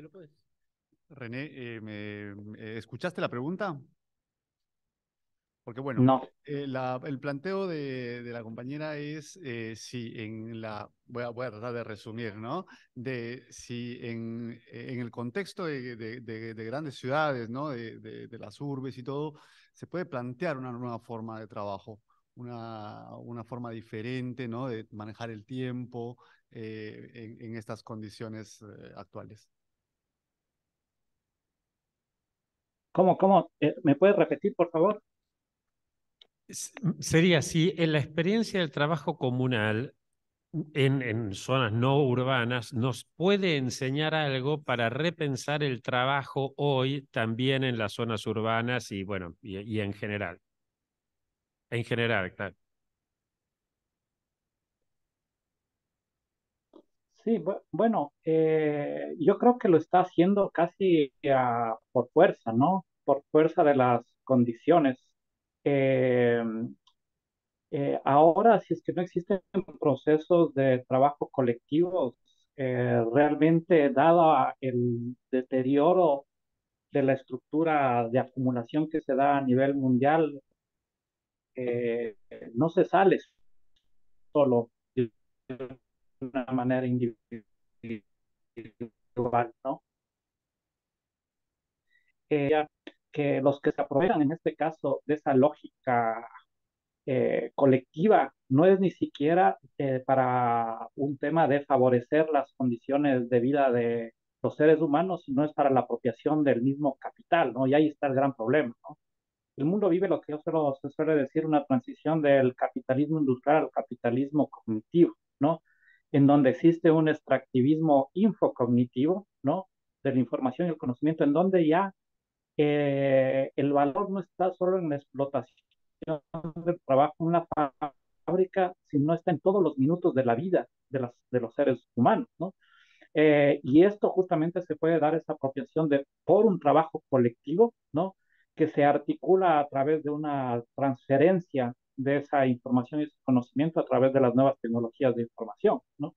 lo puedes? René, eh, me, eh, ¿escuchaste la pregunta? Porque bueno, eh, el planteo de, la compañera es si en la, voy a, tratar de resumir, ¿no? De si en, el contexto de, grandes ciudades, ¿no? De, las urbes y todo, se puede plantear una nueva forma de trabajo, una, una forma diferente, ¿no? De manejar el tiempo en, estas condiciones actuales. ¿Cómo, cómo? Eh, ¿Me puedes repetir, por favor? Sería así, en la experiencia del trabajo comunal, en, zonas no urbanas, nos puede enseñar algo para repensar el trabajo hoy también en las zonas urbanas y bueno, y en general. En general, claro. Sí, bueno, eh, yo creo que lo está haciendo casi ah, por fuerza, ¿no? Por fuerza de las condiciones. Em, eh, ahora, si es que no existen procesos de trabajo colectivos, eh, realmente dado el deterioro de la estructura de acumulación que se da a nivel mundial, no se sale solo una manera individual, ¿no? que los que se aprovechan en este caso de esa lógica eh, colectiva no es ni siquiera eh, para un tema de favorecer las condiciones de vida de los seres humanos, sino es para la apropiación del mismo capital, ¿no? Y ahí está el gran problema, ¿no? El mundo vive lo que yo suelo, se suele decir una transición del capitalismo industrial al capitalismo cognitivo, ¿no? en donde existe un extractivismo infocognitivo, ¿no? De la información y el conocimiento, en donde ya eh, el valor no está solo en la explotación del trabajo en una fábrica, sino está en todos los minutos de la vida de, las, de los seres humanos, ¿no? Eh, y esto justamente se puede dar esa apropiación de, por un trabajo colectivo, ¿no? Que se articula a través de una transferencia de esa información y ese conocimiento a través de las nuevas tecnologías de información, ¿no?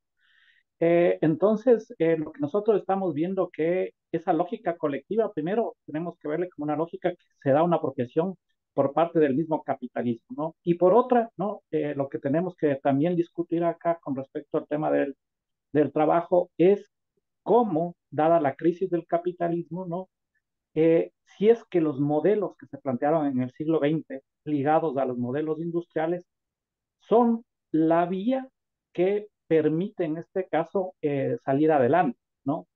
Eh, entonces, eh, lo que nosotros estamos viendo que esa lógica colectiva, primero tenemos que verle como una lógica que se da una apropiación por parte del mismo capitalismo, ¿no? Y por otra, ¿no? Eh, lo que tenemos que también discutir acá con respecto al tema del, del trabajo es cómo, dada la crisis del capitalismo, ¿no? Eh, si es que los modelos que se plantearon en el siglo XX, ligados a los modelos industriales, son la vía que permite en este caso eh, salir adelante, ¿no?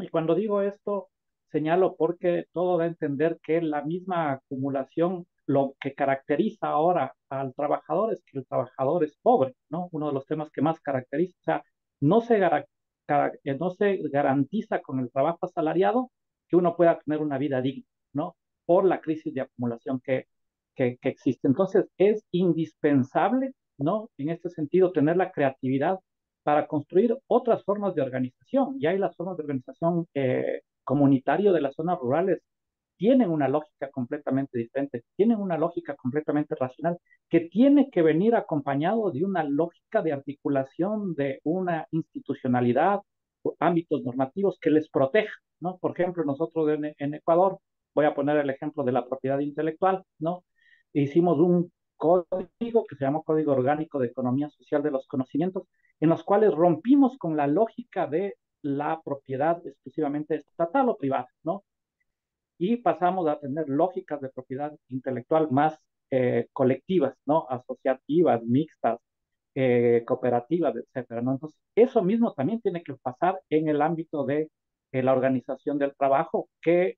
Y cuando digo esto, señalo porque todo da a entender que la misma acumulación, lo que caracteriza ahora al trabajador es que el trabajador es pobre, ¿no? Uno de los temas que más caracteriza, sea, eh, no se garantiza con el trabajo asalariado uno pueda tener una vida digna, ¿no? Por la crisis de acumulación que, que, existe. Entonces, es indispensable, ¿no? En este sentido, tener la creatividad para construir otras formas de organización. Y hay las formas de organización eh, comunitario de las zonas rurales tienen una lógica completamente diferente, tienen una lógica completamente racional que tiene que venir acompañado de una lógica de articulación de una institucionalidad, ámbitos normativos que les protejan, ¿no? Por ejemplo, nosotros en, Ecuador, voy a poner el ejemplo de la propiedad intelectual, ¿no? Hicimos un código que se llama Código Orgánico de Economía Social de los Conocimientos, en los cuales rompimos con la lógica de la propiedad exclusivamente estatal o privada, ¿no? Y pasamos a tener lógicas de propiedad intelectual más eh, colectivas, ¿no? Asociativas, mixtas, eh, cooperativas, etcétera, ¿no? Entonces, eso mismo también tiene que pasar en el ámbito de eh, la organización del trabajo, que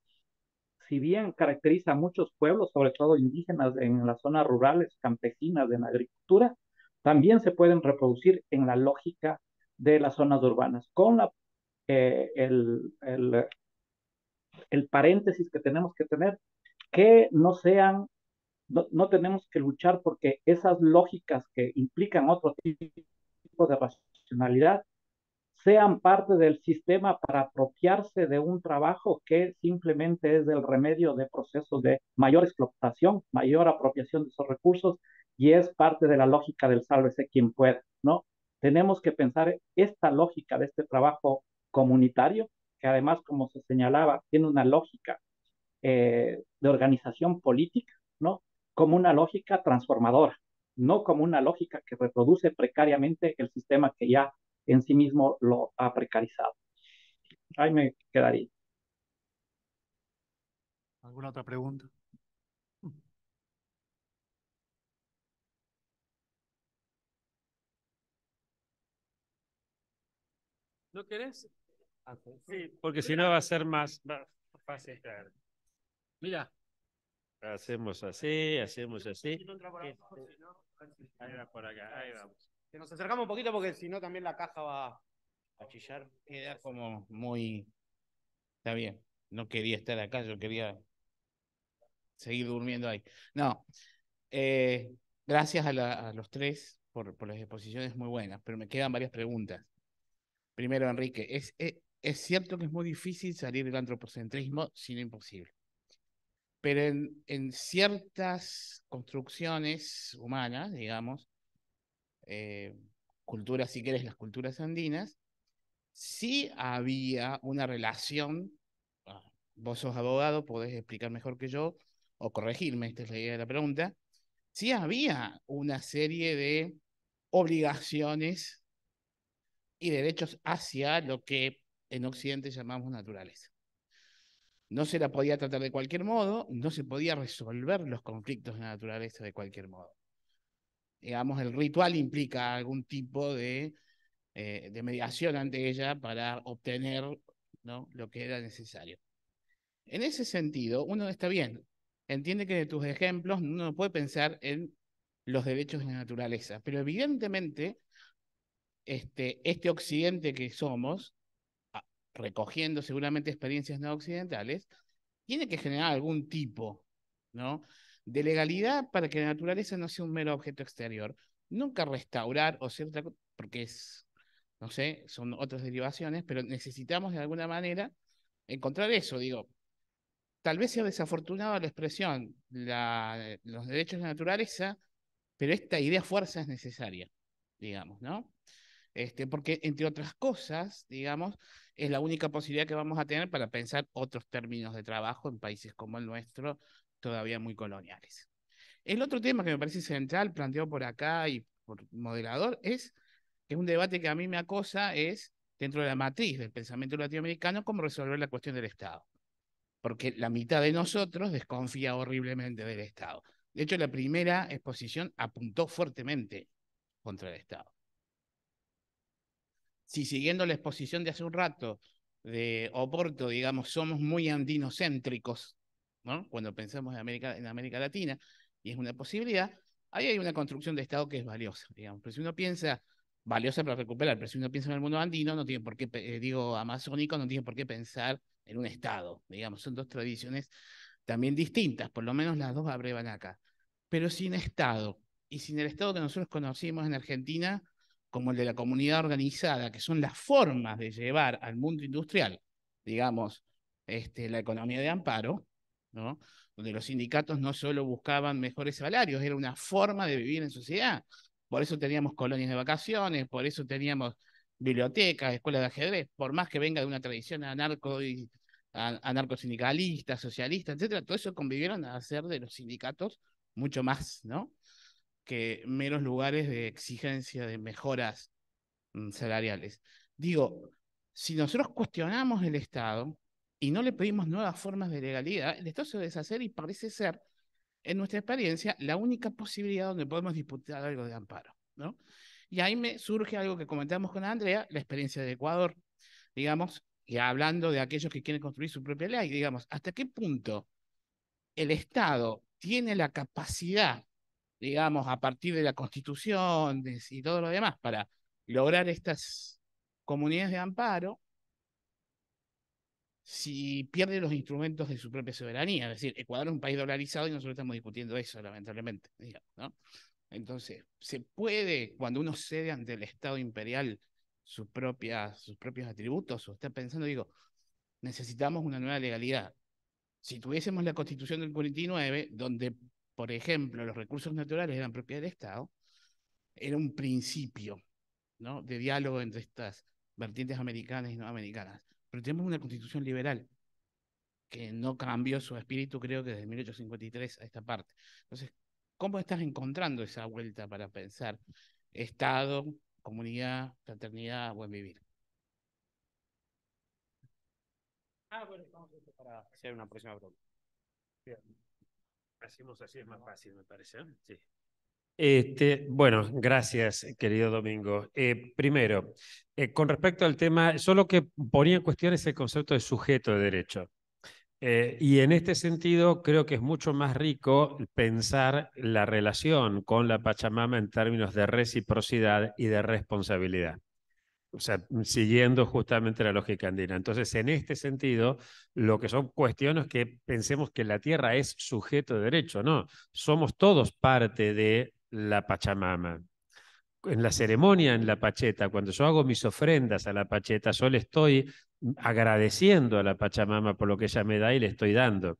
si bien caracteriza a muchos pueblos, sobre todo indígenas en las zonas rurales, campesinas, en la agricultura, también se pueden reproducir en la lógica de las zonas urbanas, con eh, el, el, el paréntesis que tenemos que tener, que no sean no, tenemos que luchar porque esas lógicas que implican otro tipo de racionalidad sean parte del sistema para apropiarse de un trabajo que simplemente es el remedio de procesos de mayor explotación, mayor apropiación de esos recursos y es parte de la lógica del sálvese quien pueda, ¿no? Tenemos que pensar esta lógica de este trabajo comunitario, que además, como se señalaba, tiene una lógica eh, de organización política, ¿no? como una lógica transformadora, no como una lógica que reproduce precariamente el sistema que ya en sí mismo lo ha precarizado. Ahí me quedaría. ¿Alguna otra pregunta? ¿No querés? Ah, sí, porque si no va a ser más fácil. Mira, Hacemos así, hacemos así. Este, por acá, ahí vamos. nos acercamos un poquito porque si no también la caja va a chillar. Queda como muy... Está bien, no quería estar acá, yo quería seguir durmiendo ahí. No, eh, gracias a, los tres por, las exposiciones muy buenas, pero me quedan varias preguntas. Primero, Enrique, es eh, cierto que es muy difícil salir del antropocentrismo, sino imposible pero en, ciertas construcciones humanas, digamos, eh, culturas, si quieres, las culturas andinas, sí había una relación, ah, vos sos abogado, podés explicar mejor que yo, o corregirme, esta es la idea de la pregunta, sí había una serie de obligaciones y derechos hacia lo que en Occidente llamamos naturaleza. No se la podía tratar de cualquier modo, no se podía resolver los conflictos de naturaleza de cualquier modo. Digamos, el ritual implica algún tipo eh, de, mediación ante ella para obtener ¿no? lo que era necesario. En ese sentido, uno está bien, entiende que de tus ejemplos uno puede pensar en los derechos de la naturaleza, pero evidentemente este, este occidente que somos recogiendo seguramente experiencias no occidentales, tiene que generar algún tipo ¿no? de legalidad para que la naturaleza no sea un mero objeto exterior. Nunca restaurar o cierta porque es, no sé, son otras derivaciones, pero necesitamos de alguna manera encontrar eso. Digo, tal vez sea desafortunada la expresión, la, los derechos de la naturaleza, pero esta idea fuerza es necesaria, digamos, ¿no? Este, porque entre otras cosas, digamos, es la única posibilidad que vamos a tener para pensar otros términos de trabajo en países como el nuestro, todavía muy coloniales. El otro tema que me parece central, planteado por acá y por moderador, es que es un debate que a mí me acosa, es dentro de la matriz del pensamiento latinoamericano, cómo resolver la cuestión del Estado. Porque la mitad de nosotros desconfía horriblemente del Estado. De hecho, la primera exposición apuntó fuertemente contra el Estado si siguiendo la exposición de hace un rato de Oporto, digamos, somos muy andinocéntricos, ¿no? cuando pensamos en América, en América Latina, y es una posibilidad, ahí hay una construcción de Estado que es valiosa, digamos, pero si uno piensa, valiosa para recuperar, pero si uno piensa en el mundo andino, no tiene por qué, eh, digo, amazónico, no tiene por qué pensar en un Estado, digamos, son dos tradiciones también distintas, por lo menos las dos van acá, pero sin Estado, y sin el Estado que nosotros conocimos en Argentina, como el de la comunidad organizada, que son las formas de llevar al mundo industrial, digamos, este, la economía de amparo, ¿no? donde los sindicatos no solo buscaban mejores salarios, era una forma de vivir en sociedad. Por eso teníamos colonias de vacaciones, por eso teníamos bibliotecas, escuelas de ajedrez, por más que venga de una tradición anarco y, anarcosindicalista, socialista, etcétera, todo eso convivieron a hacer de los sindicatos mucho más, ¿no? que menos lugares de exigencia de mejoras mm, salariales. Digo, si nosotros cuestionamos el Estado y no le pedimos nuevas formas de legalidad, el Estado se deshacer y parece ser, en nuestra experiencia, la única posibilidad donde podemos disputar algo de amparo, ¿no? Y ahí me surge algo que comentamos con Andrea, la experiencia de Ecuador, digamos, y hablando de aquellos que quieren construir su propia ley, digamos, ¿hasta qué punto el Estado tiene la capacidad digamos, a partir de la constitución y todo lo demás, para lograr estas comunidades de amparo, si pierde los instrumentos de su propia soberanía. Es decir, Ecuador es un país dolarizado y nosotros estamos discutiendo eso, lamentablemente. ¿no? Entonces, se puede, cuando uno cede ante el Estado imperial sus sus propios atributos, o está pensando, digo, necesitamos una nueva legalidad. Si tuviésemos la constitución del 49, donde por ejemplo, los recursos naturales eran propiedad del Estado, era un principio ¿no? de diálogo entre estas vertientes americanas y no americanas. Pero tenemos una constitución liberal que no cambió su espíritu, creo que desde 1853 a esta parte. Entonces, ¿cómo estás encontrando esa vuelta para pensar Estado, comunidad, fraternidad, buen vivir? Ah, bueno, estamos listos para hacer una próxima pregunta. Bien. Hacemos así, es más fácil, me parece. ¿eh? Este, bueno, gracias, querido Domingo. Eh, primero, eh, con respecto al tema, solo que ponía en cuestión es el concepto de sujeto de derecho. y en este sentido, creo que es mucho más rico pensar la relación con la Pachamama en términos de reciprocidad y de responsabilidad o sea, siguiendo justamente la lógica andina. Entonces, en este sentido, lo que son cuestiones que pensemos que la tierra es sujeto de derecho, no, somos todos parte de la Pachamama. En la ceremonia en la Pacheta, cuando yo hago mis ofrendas a la Pacheta, yo le estoy agradeciendo a la Pachamama por lo que ella me da y le estoy dando.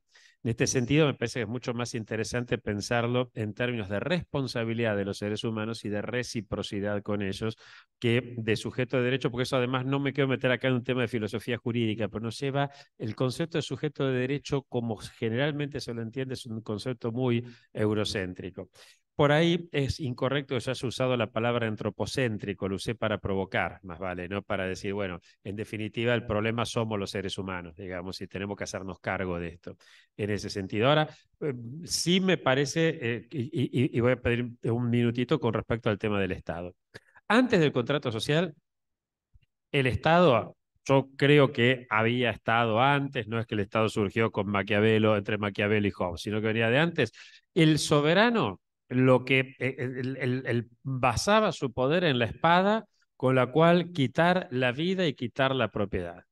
En este sentido, me parece que es mucho más interesante pensarlo en términos de responsabilidad de los seres humanos y de reciprocidad con ellos que de sujeto de derecho, porque eso además no me quiero meter acá en un tema de filosofía jurídica, pero nos lleva el concepto de sujeto de derecho como generalmente se lo entiende, es un concepto muy eurocéntrico. Por ahí es incorrecto que se haya usado la palabra antropocéntrico, lo usé para provocar, más vale, ¿no? Para decir, bueno, en definitiva el problema somos los seres humanos, digamos, y tenemos que hacernos cargo de esto, en ese sentido. Ahora, em, sí me parece, eh, y, y voy a pedir un minutito con respecto al tema del Estado. Antes del contrato social, el Estado yo creo que había estado antes, no es que el Estado surgió con Maquiavelo, entre Maquiavelo y Hobbes, sino que venía de antes. El soberano lo que eh, eh, el, basaba su poder en la espada con la cual quitar la vida y quitar la propiedad.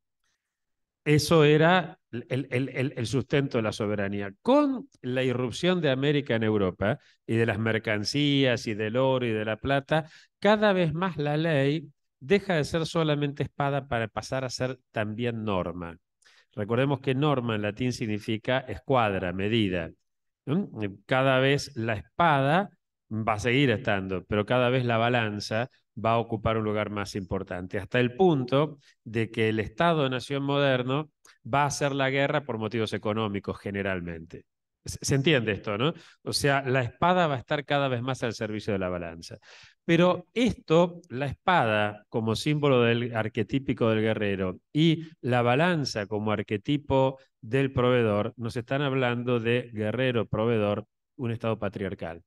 Eso era el sustento de la soberanía. Con la irrupción de América en Europa y de las mercancías y del oro y de la plata, cada vez más la ley deja de ser solamente espada para pasar a ser también norma. Recordemos que norma en latín significa escuadra, medida. Mm, cada vez la espada va a seguir estando, pero cada vez la balanza va a ocupar un lugar más importante, hasta el punto de que el Estado-nación moderno va a hacer la guerra por motivos económicos generalmente. Se entiende esto, ¿no? O sea, la espada va a estar cada vez más al servicio de la balanza. Pero esto, la espada como símbolo del arquetípico del guerrero y la balanza como arquetipo del proveedor, nos están hablando de guerrero, proveedor, un Estado patriarcal.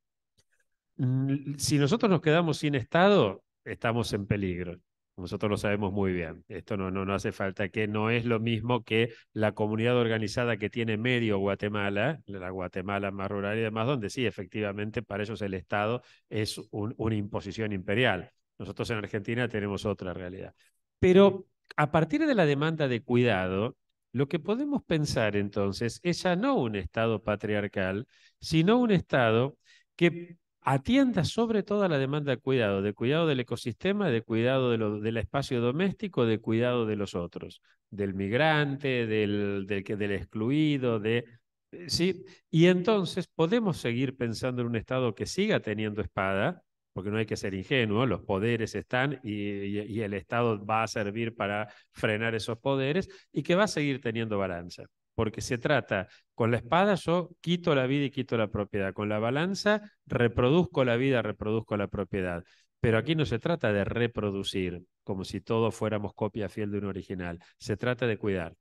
Si nosotros nos quedamos sin Estado, estamos en peligro. Nosotros lo sabemos muy bien. Esto no, no, no hace falta que no es lo mismo que la comunidad organizada que tiene medio Guatemala, la Guatemala más rural y demás, donde sí, efectivamente, para ellos el Estado es una imposición imperial. Nosotros en Argentina tenemos otra realidad. Pero a partir de la demanda de cuidado, lo que podemos pensar entonces es ya no un Estado patriarcal, sino un Estado que atienda sobre todo la demanda de cuidado, de cuidado del ecosistema, de cuidado del espacio doméstico, de cuidado de los otros, del migrante, del, del, del excluido, de... Eh, ¿sí? Y entonces podemos seguir pensando en un Estado que siga teniendo espada, porque no hay que ser ingenuo, los poderes están y el Estado va a servir para frenar esos poderes y que va a seguir teniendo balanza porque se trata, con la espada yo quito la vida y quito la propiedad, con la balanza reproduzco la vida, reproduzco la propiedad. Pero aquí no se trata de reproducir, como si todos fuéramos copia fiel de un original, se trata de cuidar.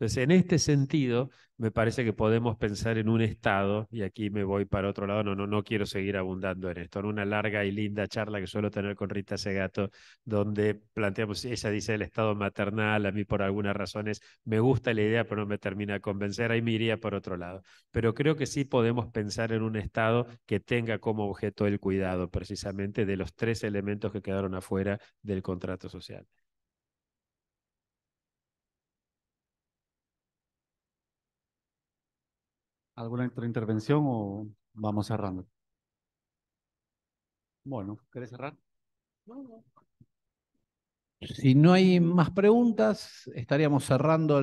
Entonces, en este sentido, me parece que podemos pensar en un Estado, y aquí me voy para otro lado, no, no, no quiero seguir abundando en esto, en una larga y linda charla que suelo tener con Rita Segato, donde planteamos, ella dice el Estado maternal, a mí por algunas razones me gusta la idea, pero no me termina de convencer, ahí me iría por otro lado. Pero creo que sí podemos pensar en un Estado que tenga como objeto el cuidado precisamente de los tres elementos que quedaron afuera del contrato social. ¿Alguna otra intervención o vamos cerrando? Bueno, ¿querés cerrar? No, Si no hay más preguntas, estaríamos cerrando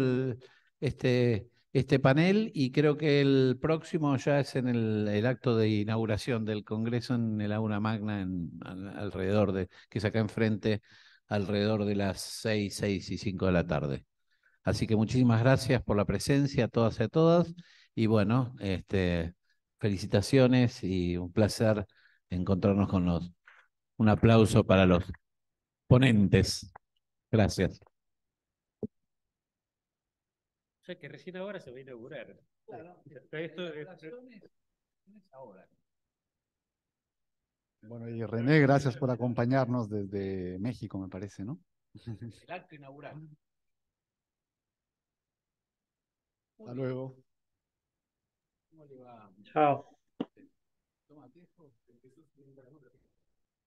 este, este panel y creo que el próximo ya es en el, acto de inauguración del Congreso en el Aula Magna, alrededor de, que es acá enfrente, alrededor de las 6, 6 y 5 de la tarde. Así que muchísimas gracias por la presencia a todas y a todas. Y bueno, este, felicitaciones y un placer encontrarnos con los. Un aplauso para los ponentes. Gracias. O sea que recién ahora se va a inaugurar. Bueno, y René, gracias por acompañarnos desde México, me parece, ¿no? El acto inaugural. Hasta luego. 你好。